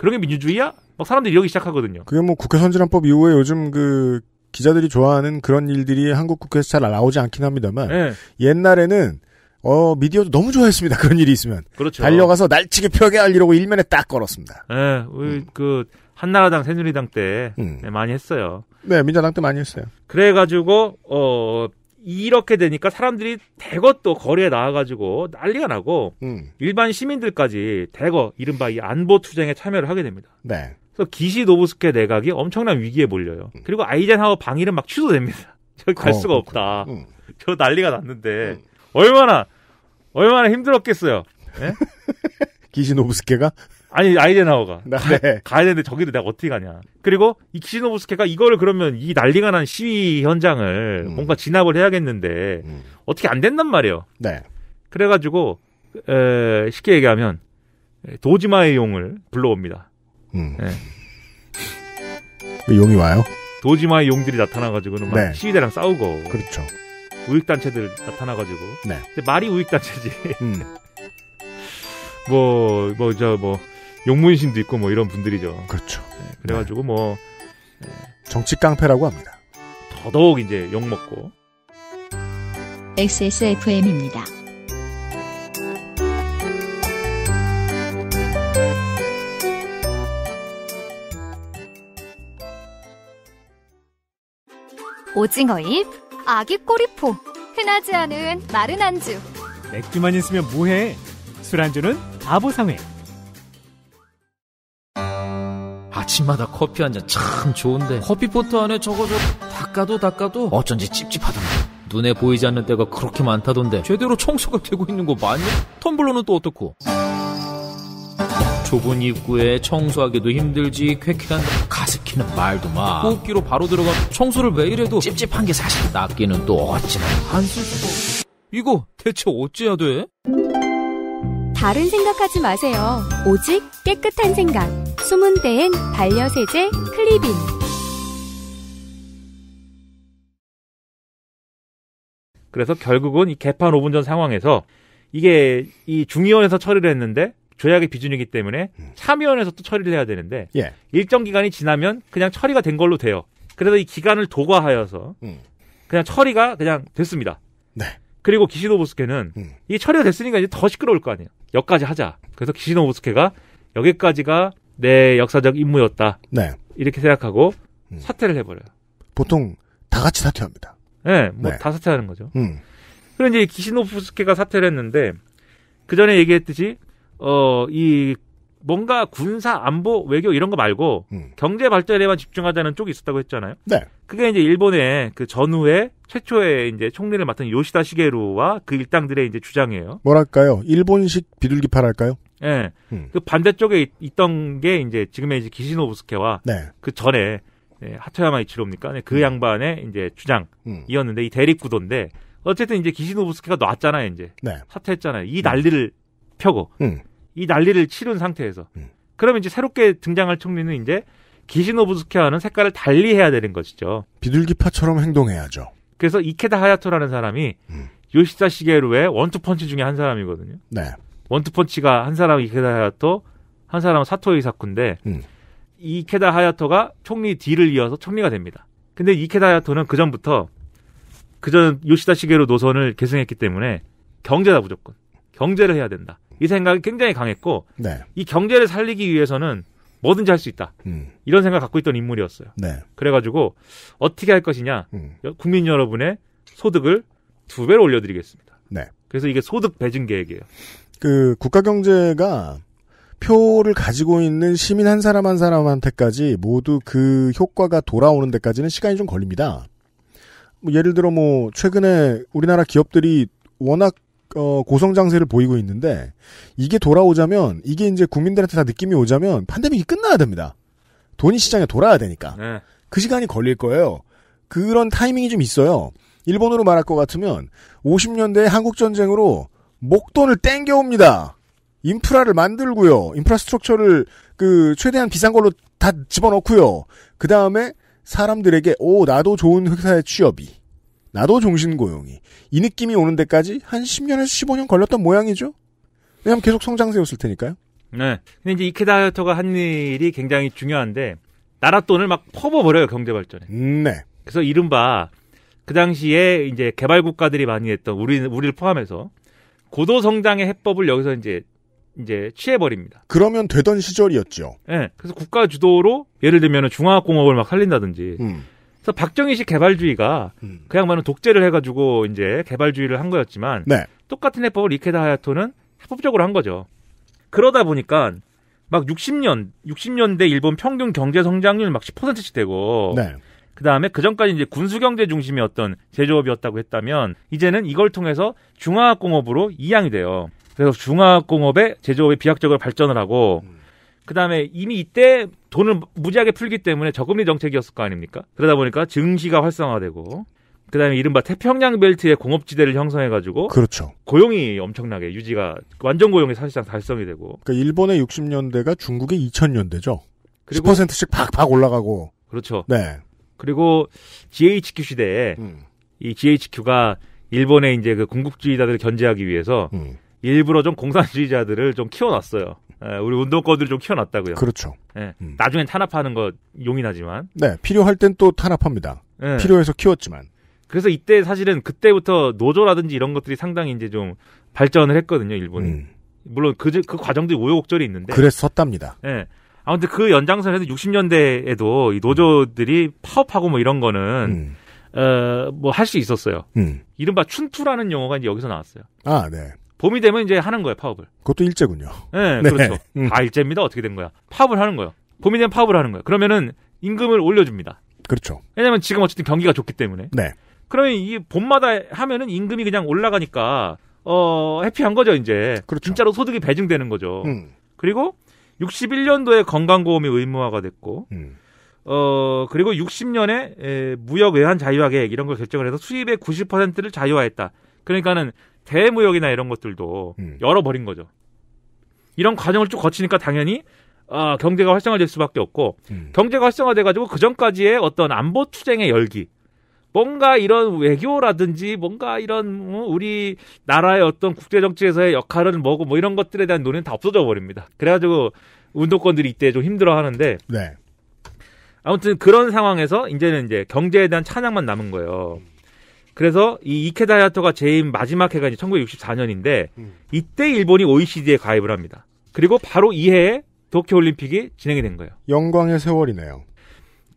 그런게 민주주의야? 막 사람들이 이러기 시작하거든요. 그게 뭐 국회 선진화법 이후에 요즘 그 기자들이 좋아하는 그런 일들이 한국 국회에서 잘 나오지 않긴 합니다만 네. 옛날에는 어 미디어도 너무 좋아했습니다. 그런 일이 있으면 그렇죠. 달려가서 날치기 표게할 이러고 일면에 딱 걸었습니다. 예, 네, 음. 그 한나라당 새누리당 때 음. 네, 많이 했어요. 네, 민자당 때 많이 했어요. 그래가지고 어 이렇게 되니까 사람들이 대거 또 거리에 나와가지고 난리가 나고 음. 일반 시민들까지 대거 이른바 이 안보 투쟁에 참여를 하게 됩니다. 네. 그래서 기시 노부스케 내각이 엄청난 위기에 몰려요. 음. 그리고 아이젠하워 방일은 막 취소됩니다. 저갈 어, 수가 없다. 음. 저 난리가 났는데 음. 얼마나 얼마나 힘들었겠어요. 네? 기시 노부스케가 아니 아이덴하워가 네. 가야 되는데 저기를 내가 어떻게 가냐. 그리고 이 키시노브스케가 이거를 그러면 이 난리가 난 시위 현장을 음. 뭔가 진압을 해야겠는데 음. 어떻게 안 된단 말이에요. 네. 그래가지고 에, 쉽게 얘기하면 도지마의 용을 불러옵니다. 음. 네. 그 용이 와요? 도지마의 용들이 나타나가지고는 막 네. 시위대랑 싸우고. 그렇죠. 우익단체들 나타나가지고. 네. 근데 말이 우익단체지. 음. 뭐, 뭐, 저, 뭐, 용문신도 있고 뭐 이런 분들이죠. 그렇죠. 네, 그래가지고 네. 뭐 네. 정치 깡패라고 합니다. 더더욱 이제 욕 먹고. XSFM입니다. 오징어잎, 아기 꼬리포, 흔하지 않은 마른 안주. 맥주만 있으면 뭐해? 술안주는 바보상회. 아침마다 커피 한 잔 참 좋은데 커피포트 안에 저거 저 닦아도 닦아도 어쩐지 찝찝하던데 눈에 보이지 않는 데가 그렇게 많다던데 제대로 청소가 되고 있는 거 맞냐? 텀블러는 또 어떻고? 좁은 입구에 청소하기도 힘들지 쾌쾌한 가습기는 말도 마 호흡기로 바로 들어가 청소를 왜이래도 찝찝한 게 사실 낫기는 또 어찌나 안쓸 수도 이거 대체 어찌해야 돼? 다른 생각하지 마세요 오직 깨끗한 생각 숨은 데엔 반려세제 클리빈 그래서 결국은 이 개판 5분 전 상황에서 이게 이 중의원에서 처리를 했는데 조약의 비준이기 때문에 음. 참의원에서 또 처리를 해야 되는데 예. 일정 기간이 지나면 그냥 처리가 된 걸로 돼요. 그래서 이 기간을 도과하여서 음. 그냥 처리가 그냥 됐습니다. 네. 그리고 기시노 보스케는 음. 이게 처리가 됐으니까 이제 더 시끄러울 거 아니에요. 여기까지 하자. 그래서 기시노 보스케가 여기까지가 내 역사적 임무였다. 네. 이렇게 생각하고 음. 사퇴를 해버려요. 보통 다 같이 사퇴합니다. 네, 뭐다 네. 사퇴하는 거죠. 음. 그럼 이제 기시노프스케가 사퇴를 했는데 그 전에 얘기했듯이 어이 뭔가 군사 안보 외교 이런 거 말고 음. 경제 발전에만 집중하자는 쪽이 있었다고 했잖아요. 네. 그게 이제 일본의 그 전후에 최초의 이제 총리를 맡은 요시다 시게루와 그 일당들의 이제 주장이에요. 뭐랄까요? 일본식 비둘기파랄까요? 예. 네. 음. 그 반대쪽에 있, 던게 이제 지금의 이제 기시노부스케와 네. 그 전에 네, 예, 하토야마 이치로입니까? 네, 그 음. 양반의 이제 음. 주장이었는데 이 대립 구도인데 어쨌든 이제 기시노부스케가 놨잖아요, 이제. 네. 사퇴했잖아요. 이 난리를 펴고. 음. 이 난리를 치른 상태에서 음. 그러면 이제 새롭게 등장할 총리는 이제 기시노부스케와는 색깔을 달리 해야 되는 것이죠. 비둘기파처럼 행동해야죠. 그래서 이케다 하야토라는 사람이 음. 요시다 시게루의 원투펀치 중에 한 사람이거든요. 네. 원투펀치가 한 사람 이케다 하야토, 한 사람은 사토 이사쿠인데 음. 이케다 하야토가 총리 뒤를 이어서 총리가 됩니다. 근데 이케다 하야토는 그 전부터 그전 요시다 시게루 노선을 계승했기 때문에 경제다 무조건 경제를 해야 된다. 이 생각이 굉장히 강했고 네. 이 경제를 살리기 위해서는 뭐든지 할 수 있다. 음. 이런 생각을 갖고 있던 인물이었어요. 네. 그래가지고 어떻게 할 것이냐 음. 국민 여러분의 소득을 두 배로 올려드리겠습니다. 네. 그래서 이게 소득 배증 계획이에요. 그 국가 경제가 표를 가지고 있는 시민 한 사람 한 사람한테까지 모두 그 효과가 돌아오는 데까지는 시간이 좀 걸립니다. 뭐 예를 들어 뭐 최근에 우리나라 기업들이 워낙 어, 고성장세를 보이고 있는데 이게 돌아오자면 이게 이제 국민들한테 다 느낌이 오자면 판데믹이 끝나야 됩니다. 돈이 시장에 돌아야 되니까 네. 그 시간이 걸릴 거예요. 그런 타이밍이 좀 있어요. 일본으로 말할 것 같으면 50년대 한국 전쟁으로 목돈을 땡겨옵니다. 인프라를 만들고요. 인프라스트럭처를 그 최대한 비싼 걸로 다 집어넣고요. 그 다음에 사람들에게 오 나도 좋은 회사에 취업이 나도 종신고용이 이 느낌이 오는 데까지 한 10년에서 15년 걸렸던 모양이죠. 왜냐면 네, 계속 성장세였을 테니까요. 네. 근데 이제 이케다 하야토가 한 일이 굉장히 중요한데 나라 돈을 막 퍼버버려요 경제 발전에. 음, 네. 그래서 이른바 그 당시에 이제 개발 국가들이 많이 했던 우리 우리를 포함해서 고도 성장의 해법을 여기서 이제 이제 취해버립니다. 그러면 되던 시절이었죠. 네. 그래서 국가 주도로 예를 들면 중화학공업을 막 살린다든지 음. 그래서 박정희씨 개발주의가 음. 그 양반은 독재를 해가지고 이제 개발주의를 한 거였지만 네. 똑같은 해법을 이케다 하야토는 합법적으로 한 거죠. 그러다 보니까 막 60년, 60년대 일본 평균 경제 성장률 막 10%씩 되고 네. 그 다음에 그 전까지 이제 군수경제 중심이었던 제조업이었다고 했다면 이제는 이걸 통해서 중화학공업으로 이양이 돼요. 그래서 중화학공업의 제조업이 비약적으로 발전을 하고 음. 그다음에 이미 이때 돈을 무지하게 풀기 때문에 저금리 정책이었을 거 아닙니까? 그러다 보니까 증시가 활성화되고 그다음에 이른바 태평양 벨트의 공업지대를 형성해가지고 그렇죠. 고용이 엄청나게 유지가 완전 고용이 사실상 달성이 되고. 그니까 일본의 60년대가 중국의 2000년대죠. 그리고 10%씩 박박 올라가고. 그렇죠. 네. 그리고 GHQ 시대에 음. 이 GHQ가 일본의 이제 그공국주의자들을 견제하기 위해서 음. 일부러 좀 공산주의자들을 좀 키워놨어요. 우리 운동권들을 좀 키워놨다고요. 그렇죠. 네. 음. 나중엔 탄압하는 거 용인하지만. 네, 필요할 땐 또 탄압합니다. 네. 필요해서 키웠지만. 그래서 이때 사실은 그때부터 노조라든지 이런 것들이 상당히 이제 좀 발전을 했거든요, 일본이. 음. 물론 그, 그 과정도 우여곡절이 있는데. 그랬었답니다. 네. 아무튼 그 연장선에서 60년대에도 이 노조들이 파업하고 뭐 이런 거는 음. 어뭐 할 수 있었어요. 음. 이른바 춘투라는 용어가 이제 여기서 나왔어요. 아, 네. 봄이 되면 이제 하는 거예요, 파업을. 그것도 일제군요. 네, 네. 그렇죠. 음. 다 일제입니다. 어떻게 된 거야? 파업을 하는 거예요. 봄이 되면 파업을 하는 거예요. 그러면은 임금을 올려줍니다. 그렇죠. 왜냐면 지금 어쨌든 경기가 좋기 때문에. 네. 그러면 이 봄마다 하면은 임금이 그냥 올라가니까 어 해피한 거죠 이제. 그렇죠. 진짜로 소득이 배증되는 거죠. 음. 그리고 61년도에 건강보험이 의무화가 됐고, 음. 어 그리고 60년에 에, 무역 외환 자유화 계획 이런 걸 결정을 해서 수입의 90%를 자유화했다. 그러니까는 대무역이나 이런 것들도 음. 열어버린 거죠. 이런 과정을 쭉 거치니까 당연히 아, 경제가 활성화될 수밖에 없고 음. 경제가 활성화돼가지고 그 전까지의 어떤 안보 투쟁의 열기 뭔가 이런 외교라든지 뭔가 이런 어, 우리 나라의 어떤 국제 정치에서의 역할은 뭐고 뭐 이런 것들에 대한 논의는 다 없어져 버립니다. 그래가지고 운동권들이 이때 좀 힘들어하는데 네. 아무튼 그런 상황에서 이제는 이제 경제에 대한 찬양만 남은 거예요. 그래서 이 이케다 야토가 재임 마지막 해가 이제 1964년인데 음. 이때 일본이 OECD에 가입을 합니다. 그리고 바로 이 해에 도쿄 올림픽이 진행이 된 거예요. 영광의 세월이네요.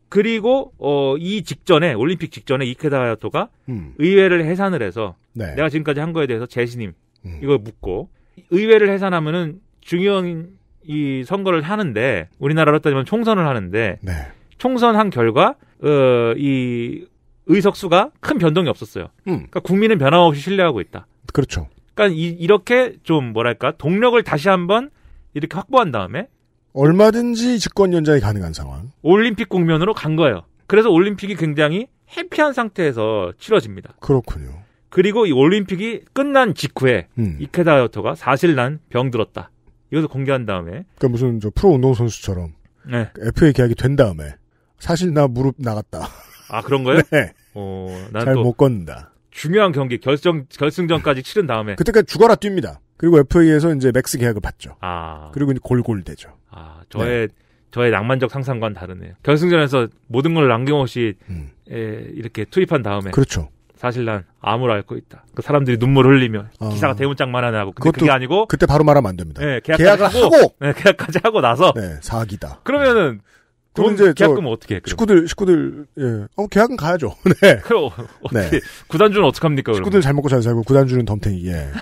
그리고 어, 이 직전에 올림픽 직전에 이케다 야토가 음. 의회를 해산을 해서 네. 내가 지금까지 한 거에 대해서 재신임 음. 이걸 묻고 의회를 해산하면은 중요한 이 선거를 하는데 우리나라로 따지면 총선을 하는데 네. 총선 한 결과 어, 이 의석수가 큰 변동이 없었어요. 음. 그러니까 국민은 변함없이 신뢰하고 있다. 그렇죠. 그러니까 이, 렇게좀 뭐랄까 동력을 다시 한번 이렇게 확보한 다음에 얼마든지 집권 연장이 가능한 상황. 올림픽 국면으로 간 거예요. 그래서 올림픽이 굉장히 해피한 상태에서 치러집니다. 그렇군요. 그리고 이 올림픽이 끝난 직후에 음. 이케다 요토가 사실 난 병들었다. 이것을 공개한 다음에 그러니까 무슨 저 프로 운동 선수처럼 네. FA 계약이 된 다음에 사실 나 무릎 나갔다. 아 그런가요? 네. 어, 잘못 걷다 중요한 경기 결정 결승전까지 치른 다음에 그때까지 죽어라 뜁니다. 그리고 FA에서 이제 맥스 계약을 받죠. 아 그리고 이제 골골대죠. 아 저의 네. 저의 낭만적 상상과는 다르네요. 결승전에서 모든 걸 남김없이 음. 에, 이렇게 투입한 다음에 그렇죠. 사실 난 암을 앓고 있다. 그 사람들이 눈물 흘리며 어. 기사가 대문짝만 하나 하고 근데 그게 아니고 그때 바로 말하면 안 됩니다. 네, 계약을 하고, 하고 네, 계약까지 하고 나서 네, 사기다. 그러면은 그럼 이제 계약금 어떻게? 해, 럼 식구들 식구들 예. 어 계약은 가야죠. 네. 그럼 네. 구단주는 어떻게 합니까? 식구들 잘 먹고 잘 살고 구단주는 덤탱이. 예.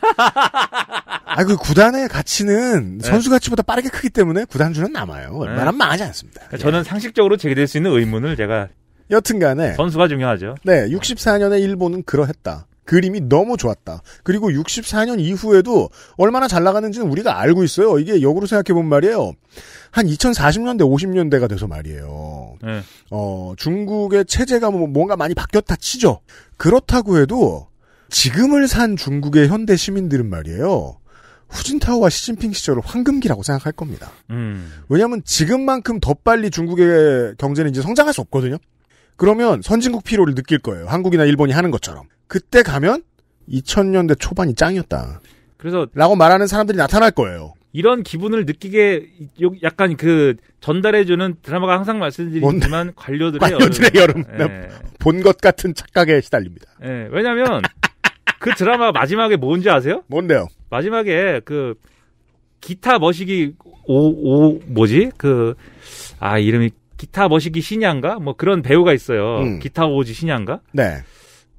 아그 구단의 가치는 네. 선수 가치보다 빠르게 크기 때문에 구단주는 남아요. 얼마나 네. 망하지 않습니다. 그러니까 예. 저는 상식적으로 제기될 수 있는 의문을 제가 여튼간에 선수가 중요하죠. 네, 64년에 일본은 그러했다. 그림이 너무 좋았다. 그리고 64년 이후에도 얼마나 잘 나가는지는 우리가 알고 있어요. 이게 역으로 생각해본 말이에요. 한 2040년대, 50년대가 돼서 말이에요. 네. 어, 중국의 체제가 뭐 뭔가 많이 바뀌었다 치죠. 그렇다고 해도 지금을 산 중국의 현대 시민들은 말이에요. 후진타오와 시진핑 시절을 황금기라고 생각할 겁니다. 음. 왜냐하면 지금만큼 더 빨리 중국의 경제는 이제 성장할 수 없거든요. 그러면 선진국 피로를 느낄 거예요. 한국이나 일본이 하는 것처럼. 그때 가면 2000년대 초반이 짱이었다. 그래서 라고 말하는 사람들이 나타날 거예요. 이런 기분을 느끼게 약간 그 전달해주는 드라마가 항상 말씀드리지만 관료들의, 관료들의 여름, 네. 본것 같은 착각에 시달립니다. 네. 왜냐하면 그 드라마 마지막에 뭔지 아세요? 뭔데요? 마지막에 그 기타 머시기 오 오 뭐지 그 아 이름이 기타 머시기 신양가 뭐 그런 배우가 있어요. 음. 기타 오지 신양가. 네.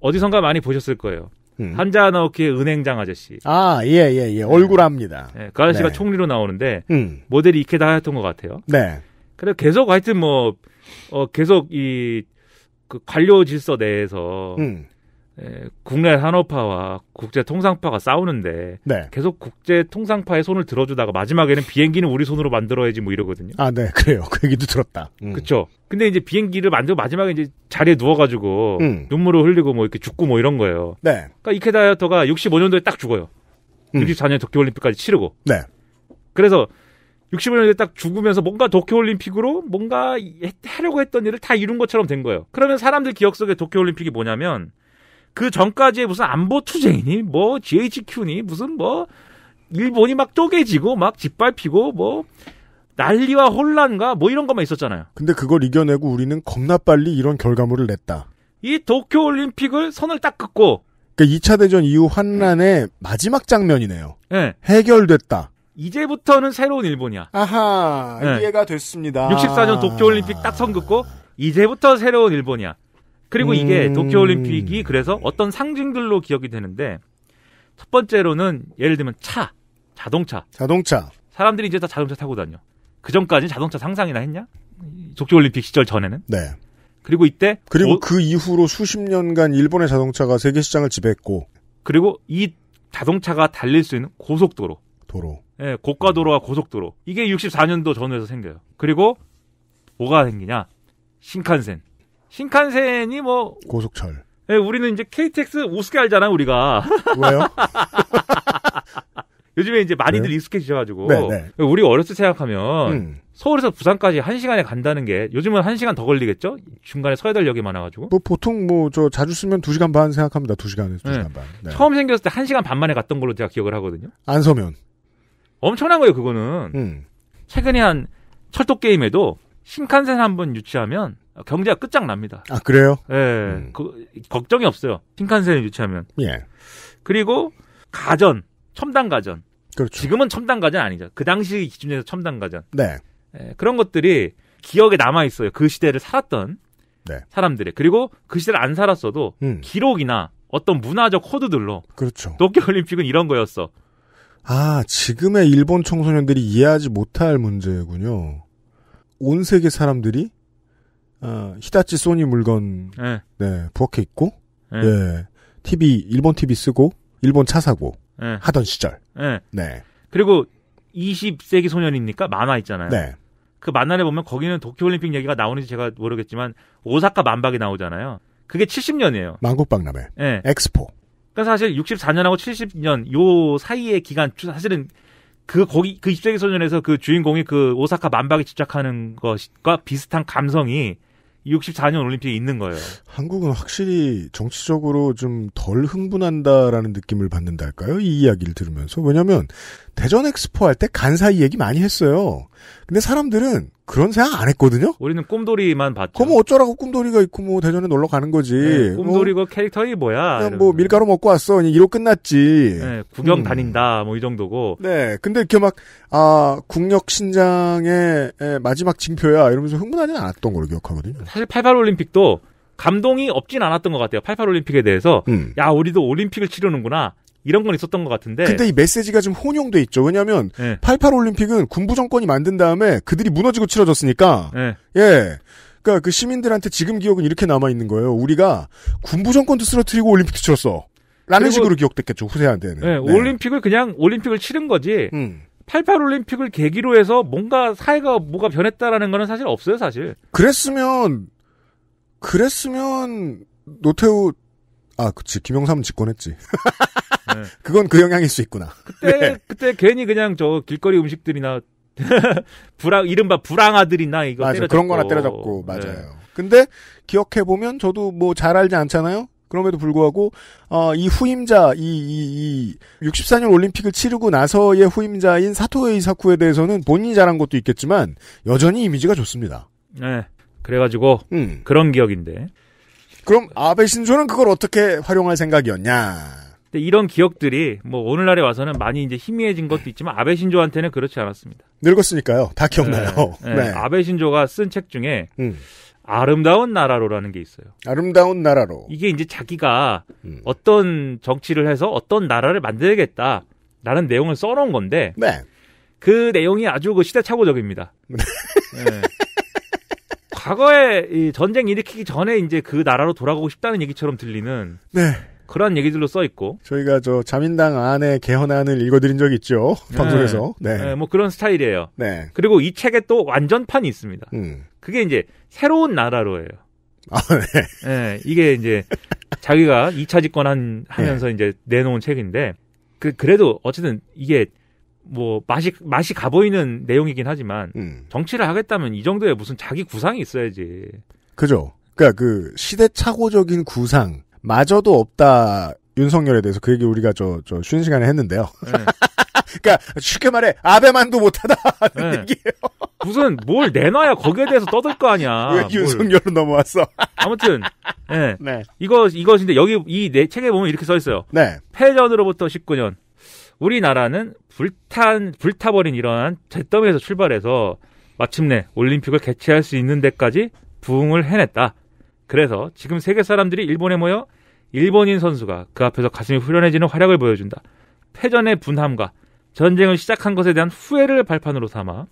어디선가 많이 보셨을 거예요. 음. 한자 나오키의 은행장 아저씨. 아, 예, 예, 예. 네. 얼굴합니다. 네. 그 아저씨가 네. 총리로 나오는데, 음. 모델이 이케다 하였던 것 같아요. 네. 그래 계속 하여튼 뭐, 어, 계속 이, 그 관료 질서 내에서, 음. 국내 산업화와 국제 통상파가 싸우는데 네. 계속 국제 통상파의 손을 들어주다가 마지막에는 비행기는 우리 손으로 만들어야지 뭐 이러거든요. 아, 네, 그래요. 그 얘기도 들었다. 음. 그렇죠. 근데 이제 비행기를 만들고 마지막에 이제 자리에 누워가지고 음. 눈물을 흘리고 뭐 이렇게 죽고 뭐 이런 거예요. 네. 그러니까 이케다 야토가 65년도에 딱 죽어요. 음. 64년 도쿄올림픽까지 치르고. 네. 그래서 65년에 도딱 죽으면서 뭔가 도쿄올림픽으로 뭔가 하려고 했던 일을 다 이룬 것처럼 된 거예요. 그러면 사람들 기억 속에 도쿄올림픽이 뭐냐면 그 전까지의 무슨 안보 투쟁이니 뭐 GHQ니 무슨 뭐 일본이 막 쪼개지고 막 짓밟히고 뭐 난리와 혼란과 뭐 이런 것만 있었잖아요. 근데 그걸 이겨내고 우리는 겁나 빨리 이런 결과물을 냈다. 이 도쿄 올림픽을 선을 딱 긋고 그니까 2차 대전 이후 환란의 마지막 장면이네요. 네. 해결됐다. 이제부터는 새로운 일본이야. 아하, 네. 이해가 됐습니다. 64년 도쿄올림픽 딱 선긋고, 이제부터 새로운 일본이야. 그리고 이게 음. 도쿄올림픽이 그래서 어떤 상징들로 기억이 되는데 첫 번째로는 예를 들면 차, 자동차. 자동차. 사람들이 이제 다 자동차 타고 다녀. 그 전까지 는 자동차 상상이나 했냐? 도쿄올림픽 시절 전에는. 네. 그리고 이때 그리고 오... 뭐 그 이후로 수십 년간 일본의 자동차가 세계 시장을 지배했고 그리고 이 자동차가 달릴 수 있는 고속도로. 도로. 예, 고가도로와 고속도로. 이게 64년도 전후에서 생겨요. 그리고 뭐가 생기냐? 신칸센. 신칸센이 뭐 고속철. 예, 우리는 이제 KTX 우습게 알잖아 우리가. 왜요? 요즘에 이제 많이들 네. 익숙해지셔가지고 네, 네. 우리 어렸을 때 생각하면 음. 서울에서 부산까지 한 시간에 간다는 게 요즘은 한 시간 더 걸리겠죠? 중간에 서해달역이 많아가지고. 뭐 보통 뭐 저 자주 쓰면 두 시간 반 생각합니다. 두 시간에서 두 네. 시간 반. 네. 처음 생겼을 때 한 시간 반 만에 갔던 걸로 제가 기억을 하거든요. 안 서면 엄청난 거예요 그거는. 음. 최근에 한 철도 게임에도 신칸센 한번 유치하면 어, 경제가 끝장납니다. 아 그래요? 예, 음. 그, 걱정이 없어요. 신칸센을 유치하면. 예. 그리고 가전, 첨단 가전. 그렇죠. 지금은 첨단 가전 아니죠. 그 당시 기준에서 첨단 가전. 네. 예, 그런 것들이 기억에 남아 있어요. 그 시대를 살았던 네. 사람들의 그리고 그 시대를 안 살았어도 음. 기록이나 어떤 문화적 코드들로 그렇죠. 도쿄올림픽은 이런 거였어. 아 지금의 일본 청소년들이 이해하지 못할 문제군요. 온 세계 사람들이 어, 히다치 소니 물건 네, 네 부엌에 있고 네. 예 TV 예. 일본 TV 쓰고 일본 차 사고 네. 하던 시절 네. 네. 그리고 20세기 소년이니까 만화 있잖아요. 네. 그 만화를 보면 거기는 도쿄올림픽 얘기가 나오는지 제가 모르겠지만 오사카 만박이 나오잖아요. 그게 70년이에요. 만국박람회. 네. 엑스포. 그러니 사실 64년하고 70년 요 사이의 기간 사실은 그 거기 그 20세기 소년에서 그 주인공이 그 오사카 만박에 집착하는 것과 비슷한 감성이 64년 올림픽에 있는 거예요. 한국은 확실히 정치적으로 좀 덜 흥분한다라는 느낌을 받는다할까요이 이야기를 들으면서. 왜냐면 하 대전 엑스포 할 때 간사이 얘기 많이 했어요. 근데 사람들은 그런 생각 안 했거든요. 우리는 꿈돌이만 봤죠. 그럼 뭐 어쩌라고 꿈돌이가 있고 뭐 대전에 놀러 가는 거지. 네, 어? 꿈돌이고 뭐, 그 캐릭터이 뭐야. 그냥 뭐 밀가루 먹고 왔어. 그냥 이로 끝났지. 네, 구경 음. 다닌다 뭐 이 정도고. 네, 근데 이렇게 막 아 국력 신장의 마지막 징표야 이러면서 흥분하지는 않았던 걸로 기억하거든요. 사실 88 올림픽도 감동이 없진 않았던 것 같아요. 88 올림픽에 대해서 음. 야 우리도 올림픽을 치르는구나. 이런 건 있었던 것 같은데. 근데 이 메시지가 지금 혼용돼 있죠. 왜냐하면 네. 예. 88 올림픽은 군부 정권이 만든 다음에 그들이 무너지고 치러졌으니까. 네. 예. 그러니까 그 시민들한테 지금 기억은 이렇게 남아 있는 거예요. 우리가 군부 정권도 쓰러뜨리고 올림픽도 치렀어. 라는 식으로 기억됐겠죠. 후세한테는. 예, 네, 올림픽을 그냥 올림픽을 치른 거지. 음. 88 올림픽을 계기로 해서 뭔가 사회가 뭐가 변했다라는 거는 사실 없어요, 사실. 그랬으면 그랬으면 노태우 아, 그치. 김영삼은 집권했지. 예. 그건 그 영향일 수 있구나. 그때 네. 그때 괜히 그냥 저 길거리 음식들이나 불황 이른바 불황아들이나 이거 맞아, 때려잡고. 그런 거나 때려잡고 네. 맞아요. 네. 근데 기억해 보면 저도 뭐 잘 알지 않잖아요. 그럼에도 불구하고 어, 이 후임자 이, 이, 이 64년 올림픽을 치르고 나서의 후임자인 사토의 사쿠에 대해서는 본인이 잘한 것도 있겠지만 여전히 이미지가 좋습니다. 네. 그래가지고 음. 그런 기억인데. 그럼 아베 신조는 그걸 어떻게 활용할 생각이었냐? 근데 이런 기억들이 뭐 오늘날에 와서는 많이 이제 희미해진 것도 있지만 아베 신조한테는 그렇지 않았습니다. 늙었으니까요. 다 네, 기억나요. 네, 네. 네. 아베 신조가 쓴 책 중에 음. 아름다운 나라로라는 게 있어요. 아름다운 나라로. 이게 이제 자기가 음. 어떤 정치를 해서 어떤 나라를 만들겠다라는 내용을 써놓은 건데 네. 그 내용이 아주 그 시대착오적입니다. 네. 네. 과거에 전쟁 일으키기 전에 이제 그 나라로 돌아가고 싶다는 얘기처럼 들리는 네. 그런 얘기들로 써 있고 저희가 저 자민당 안에 개헌안을 읽어드린 적 있죠 네. 방송에서 네. 네. 네. 뭐 그런 스타일이에요. 네. 그리고 이 책에 또 완전판이 있습니다. 음. 그게 이제 새로운 나라로예요. 아, 네. 네. 이게 이제 자기가 2차 집권 한, 하면서 네. 이제 내놓은 책인데 그 그래도 어쨌든 이게 뭐 맛이 맛이 가 보이는 내용이긴 하지만 음. 정치를 하겠다면 이 정도의 무슨 자기 구상이 있어야지. 그죠. 그러니까 그 시대착오적인 구상 마저도 없다 윤석열에 대해서 그 얘기 우리가 저, 저, 쉬는 시간에 했는데요. 네. 그러니까 쉽게 말해, 아베만도 못하다 하는 네. 얘기예요. 무슨 뭘 내놔야 거기에 대해서 떠들 거 아니야. 왜윤석열은 넘어왔어? 아무튼, 네. 네. 이거, 이것인데 여기 이내 네, 책에 보면 이렇게 써 있어요. 네. 패전으로부터 19년. 우리나라는 불탄, 불타버린 이러한 대더미에서 출발해서 마침내 올림픽을 개최할 수 있는 데까지 부흥을 해냈다. 그래서 지금 세계 사람들이 일본에 모여 일본인 선수가 그 앞에서 가슴이 후련해지는 활약을 보여준다. 패전의 분함과 전쟁을 시작한 것에 대한 후회를 발판으로 삼아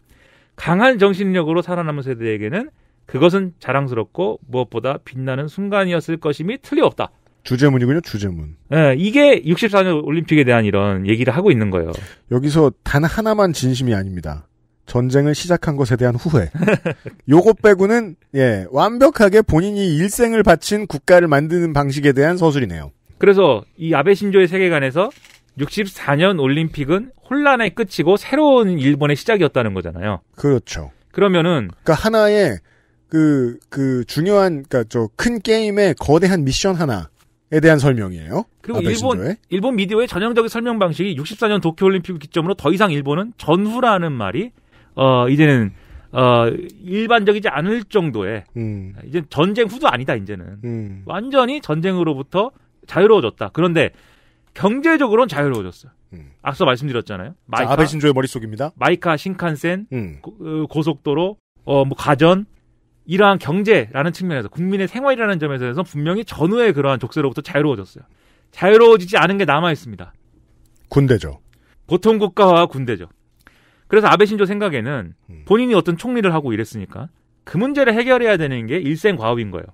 강한 정신력으로 살아남은 세대에게는 그것은 자랑스럽고 무엇보다 빛나는 순간이었을 것임이 틀림없다. 주제문이군요, 주제문. 네, 이게 64년 올림픽에 대한 이런 얘기를 하고 있는 거예요. 여기서 단 하나만 진심이 아닙니다. 전쟁을 시작한 것에 대한 후회. 요거 빼고는 예 완벽하게 본인이 일생을 바친 국가를 만드는 방식에 대한 서술이네요. 그래서 이 아베 신조의 세계관에서 64년 올림픽은 혼란의 끝이고 새로운 일본의 시작이었다는 거잖아요. 그렇죠. 그러면은 그러니까 하나의 그그 그 중요한 그러니까 저 큰 게임의 거대한 미션 하나 에 대한 설명이에요. 그리고 일본 신조에. 일본 미디어의 전형적인 설명 방식이 64년 도쿄 올림픽을 기점으로 더 이상 일본은 전후라는 말이 어 이제는 어 일반적이지 않을 정도의 음. 이제 전쟁 후도 아니다 이제는 음. 완전히 전쟁으로부터 자유로워졌다. 그런데 경제적으로는 자유로워졌어요. 음. 앞서 말씀드렸잖아요. 마이카, 자, 아베 신조의 머릿속입니다. 마이카 신칸센 음. 고, 그 고속도로 어 뭐 가전 이러한 경제라는 측면에서 국민의 생활이라는 점에서 분명히 전후의 그러한 족쇄로부터 자유로워졌어요. 자유로워지지 않은 게 남아 있습니다. 군대죠. 보통 국가와 군대죠. 그래서 아베 신조 생각에는 음. 본인이 어떤 총리를 하고 이랬으니까 그 문제를 해결해야 되는 게 일생 과업인 거예요.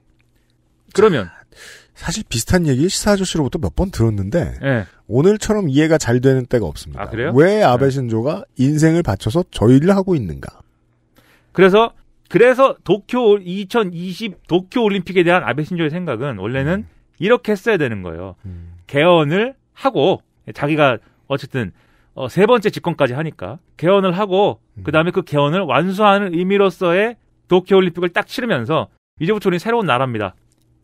그러면 사실 비슷한 얘기 시사 아저씨로부터 몇 번 들었는데 네. 오늘처럼 이해가 잘 되는 때가 없습니다. 아, 왜 아베 예. 신조가 인생을 바쳐서 저 일을 하고 있는가? 그래서 그래서 도쿄 2020 도쿄 올림픽에 대한 아베 신조의 생각은 원래는 음. 이렇게 했어야 되는 거예요. 음. 개헌을 하고 자기가 어쨌든 어, 세 번째 집권까지 하니까 개헌을 하고 음. 그 다음에 그 개헌을 완수하는 의미로서의 도쿄올림픽을 딱 치르면서 이제부터 우리는 새로운 나라입니다.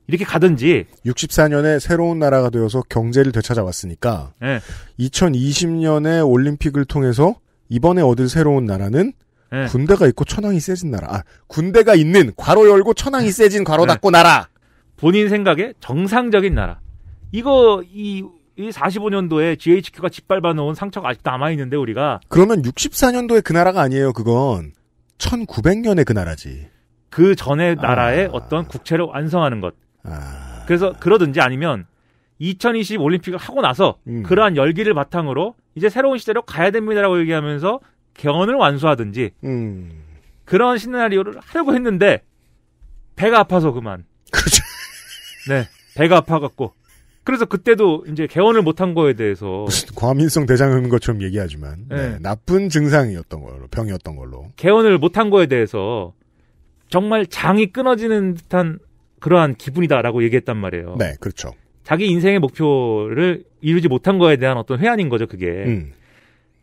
이렇게 가든지 64년에 새로운 나라가 되어서 경제를 되찾아왔으니까 네. 예. 2020년에 올림픽을 통해서 이번에 얻을 새로운 나라는 네. 군대가 있고 천황이 세진 나라. 아, 군대가 있는 괄호 열고 천황이 세진 괄호 네. 닫고 나라. 본인 생각에 정상적인 나라. 이거 이이 45년도에 GHQ가 짓밟아 놓은 상처가 아직 남아 있는데 우리가 그러면 64년도에 그 나라가 아니에요. 그건 1900년에 그 나라지. 그 전에 아. 나라의 아... 어떤 국채를 완성하는 것. 아... 그래서 그러든지 아니면 2020 올림픽을 하고 나서 음. 그러한 열기를 바탕으로 이제 새로운 시대로 가야 됩니다라고 얘기하면서 경언을 완수하든지 음. 그런 시나리오를 하려고 했는데 배가 아파서 그만. 그죠 네, 배가 아파갖고 그래서 그때도 이제 개헌을 못한 거에 대해서 과민성 대장인 것처럼 얘기하지만 네. 네, 나쁜 증상이었던 걸로 병이었던 걸로 개헌을 못한 거에 대해서 정말 장이 끊어지는 듯한 그러한 기분이다라고 얘기했단 말이에요. 네, 그렇죠. 자기 인생의 목표를 이루지 못한 거에 대한 어떤 회한인 거죠, 그게. 음.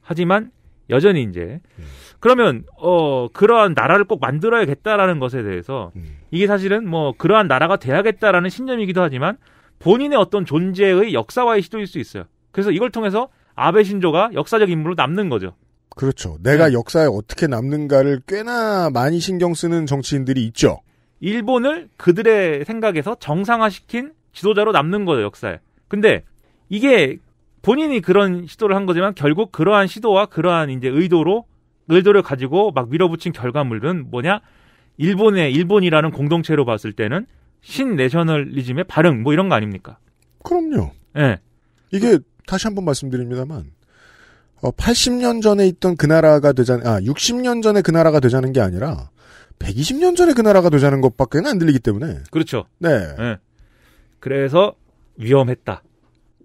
하지만 여전히 이제 음. 그러면 어 그러한 나라를 꼭 만들어야겠다라는 것에 대해서 음. 이게 사실은 뭐 그러한 나라가 돼야겠다라는 신념이기도 하지만 본인의 어떤 존재의 역사와의 시도일 수 있어요. 그래서 이걸 통해서 아베 신조가 역사적 인물로 남는 거죠. 그렇죠. 내가 네. 역사에 어떻게 남는가를 꽤나 많이 신경 쓰는 정치인들이 있죠. 일본을 그들의 생각에서 정상화시킨 지도자로 남는 거죠, 역사에. 근데 이게 본인이 그런 시도를 한 거지만 결국 그러한 시도와 그러한 이제 의도로 의도를 가지고 막 밀어붙인 결과물은 뭐냐? 일본의 일본이라는 공동체로 봤을 때는 신내셔널리즘의 발흥 뭐 이런 거 아닙니까? 그럼요. 예. 네. 이게 다시 한 번 말씀드립니다만 어, 80년 전에 있던 그 나라가 되자는 아 60년 전에 그 나라가 되자는 게 아니라 120년 전에 그 나라가 되자는 것밖에 안 들리기 때문에 그렇죠. 네. 네. 그래서 위험했다.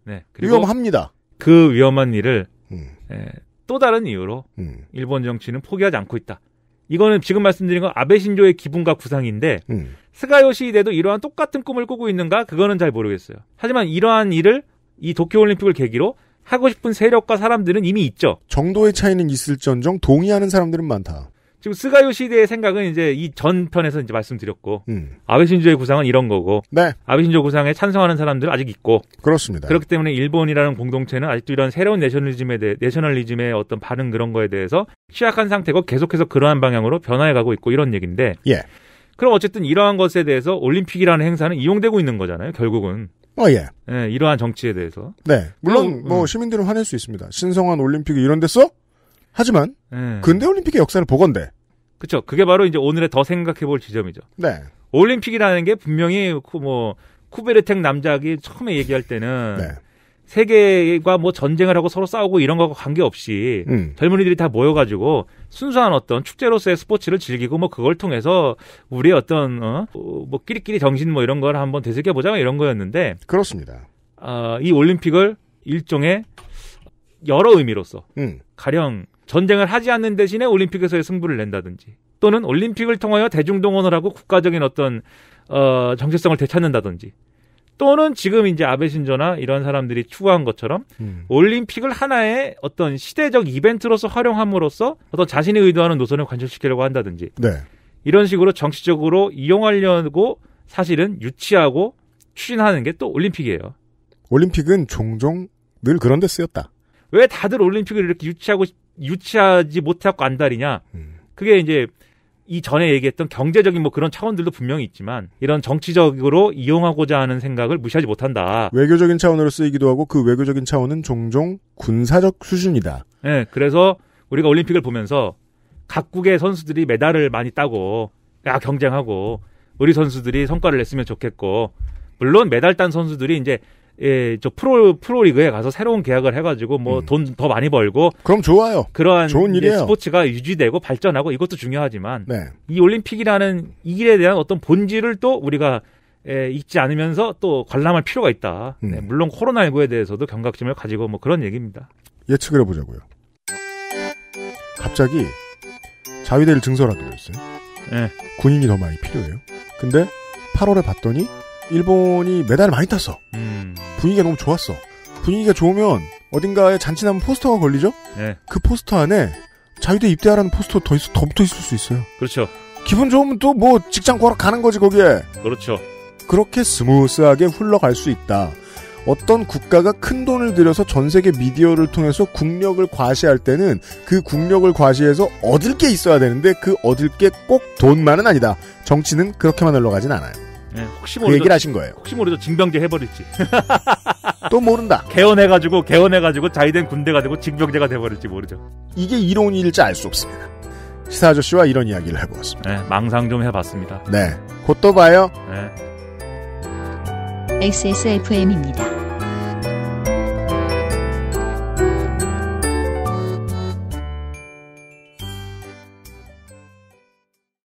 네. 위험합니다. 그 위험한 일을 음. 네, 또 다른 이유로 음. 일본 정치는 포기하지 않고 있다. 이거는 지금 말씀드린 건 아베 신조의 기분과 구상인데 음. 스가 요시히데도 이러한 똑같은 꿈을 꾸고 있는가 그거는 잘 모르겠어요. 하지만 이러한 일을 이 도쿄 올림픽을 계기로 하고 싶은 세력과 사람들은 이미 있죠. 정도의 차이는 있을지언정 동의하는 사람들은 많다. 지금 스가요 시대의 생각은 이제 이 전편에서 이제 말씀드렸고 음. 아베 신조의 구상은 이런 거고 네. 아베 신조 구상에 찬성하는 사람들 아직 있고 그렇습니다. 그렇기 때문에 일본이라는 공동체는 아직도 이런 새로운 내셔널리즘에 대해 내셔널리즘의 어떤 반응 그런 거에 대해서 취약한 상태고 계속해서 그러한 방향으로 변화해 가고 있고 이런 얘기인데 예. 그럼 어쨌든 이러한 것에 대해서 올림픽이라는 행사는 이용되고 있는 거잖아요. 결국은 어, 예. 예, 이러한 정치에 대해서. 네. 물론, 뭐, 음. 시민들은 화낼 수 있습니다. 신성한 올림픽이 이런 데 써? 하지만 음. 근대 올림픽의 역사를 보건데. 그렇죠. 그게 바로 이제 오늘의 더 생각해볼 지점이죠. 네. 올림픽이라는 게 분명히 뭐 쿠베르텍 남작이 처음에 얘기할 때는 네. 세계가 뭐 전쟁을 하고 서로 싸우고 이런 거하고 관계없이 음. 젊은이들이 다 모여가지고 순수한 어떤 축제로서의 스포츠를 즐기고 뭐 그걸 통해서 우리의 어떤 어? 어, 뭐 끼리끼리 정신 뭐 이런 걸 한번 되새겨보자 이런 거였는데 그렇습니다. 어, 이 올림픽을 일종의 여러 의미로서 음. 가령 전쟁을 하지 않는 대신에 올림픽에서의 승부를 낸다든지 또는 올림픽을 통하여 대중동원을 하고 국가적인 어떤 어, 정체성을 되찾는다든지 또는 지금 이제 아베 신조나 이런 사람들이 추구한 것처럼 음. 올림픽을 하나의 어떤 시대적 이벤트로서 활용함으로써 어떤 자신이 의도하는 노선을 관철시키려고 한다든지 네. 이런 식으로 정치적으로 이용하려고 사실은 유치하고 추진하는 게 또 올림픽이에요. 올림픽은 종종 늘 그런 데 쓰였다. 왜 다들 올림픽을 이렇게 유치하고 유치하지 못하고 안달이냐. 음. 그게 이제 이 전에 얘기했던 경제적인 뭐 그런 차원들도 분명히 있지만 이런 정치적으로 이용하고자 하는 생각을 무시하지 못한다. 외교적인 차원으로 쓰이기도 하고 그 외교적인 차원은 종종 군사적 수준이다. 네, 그래서 우리가 올림픽을 보면서 각국의 선수들이 메달을 많이 따고 야 아, 경쟁하고 우리 선수들이 성과를 냈으면 좋겠고 물론 메달 딴 선수들이 이제 예, 저 프로 프로리그에 가서 새로운 계약을 해가지고 뭐 돈더 음. 많이 벌고 그럼 좋아요. 그러한 좋은 일이에요. 스포츠가 유지되고 발전하고 이것도 중요하지만 네. 이 올림픽이라는 이 일에 대한 어떤 본질을 또 우리가 예, 잊지 않으면서 또 관람할 필요가 있다. 네, 음. 네, 물론 코로나19에 대해서도 경각심을 가지고 뭐 그런 얘기입니다. 예측을 해보자고요. 갑자기 자위대를 증설하기로 했어요. 네. 군인이 더 많이 필요해요. 근데 8월에 봤더니 일본이 메달을 많이 땄어. 음. 분위기가 너무 좋았어. 분위기가 좋으면 어딘가에 잔치 나면 포스터가 걸리죠? 네. 그 포스터 안에 자유대 입대하라는 포스터 더, 있더 붙어 있을 수 있어요. 그렇죠. 기분 좋으면 또 뭐 직장 구하러 가는 거지 거기에. 그렇죠. 그렇게 스무스하게 흘러갈 수 있다. 어떤 국가가 큰 돈을 들여서 전 세계 미디어를 통해서 국력을 과시할 때는 그 국력을 과시해서 얻을 게 있어야 되는데 그 얻을 게 꼭 돈만은 아니다. 정치는 그렇게만 흘러가진 않아요. 네, 혹시 그 모르죠. 그 얘기를 하신 거예요. 혹시 모르죠. 징병제 해버릴지. 또 모른다. 개헌해가지고 개헌해가지고 자위된 군대가 되고 징병제가 돼버릴지 모르죠. 이게 이론일지 알 수 없습니다. 시사 아저씨와 이런 이야기를 해보았습니다. 네, 망상 좀 해봤습니다. 네, 곧 또 봐요. 네. 예. XSFM입니다.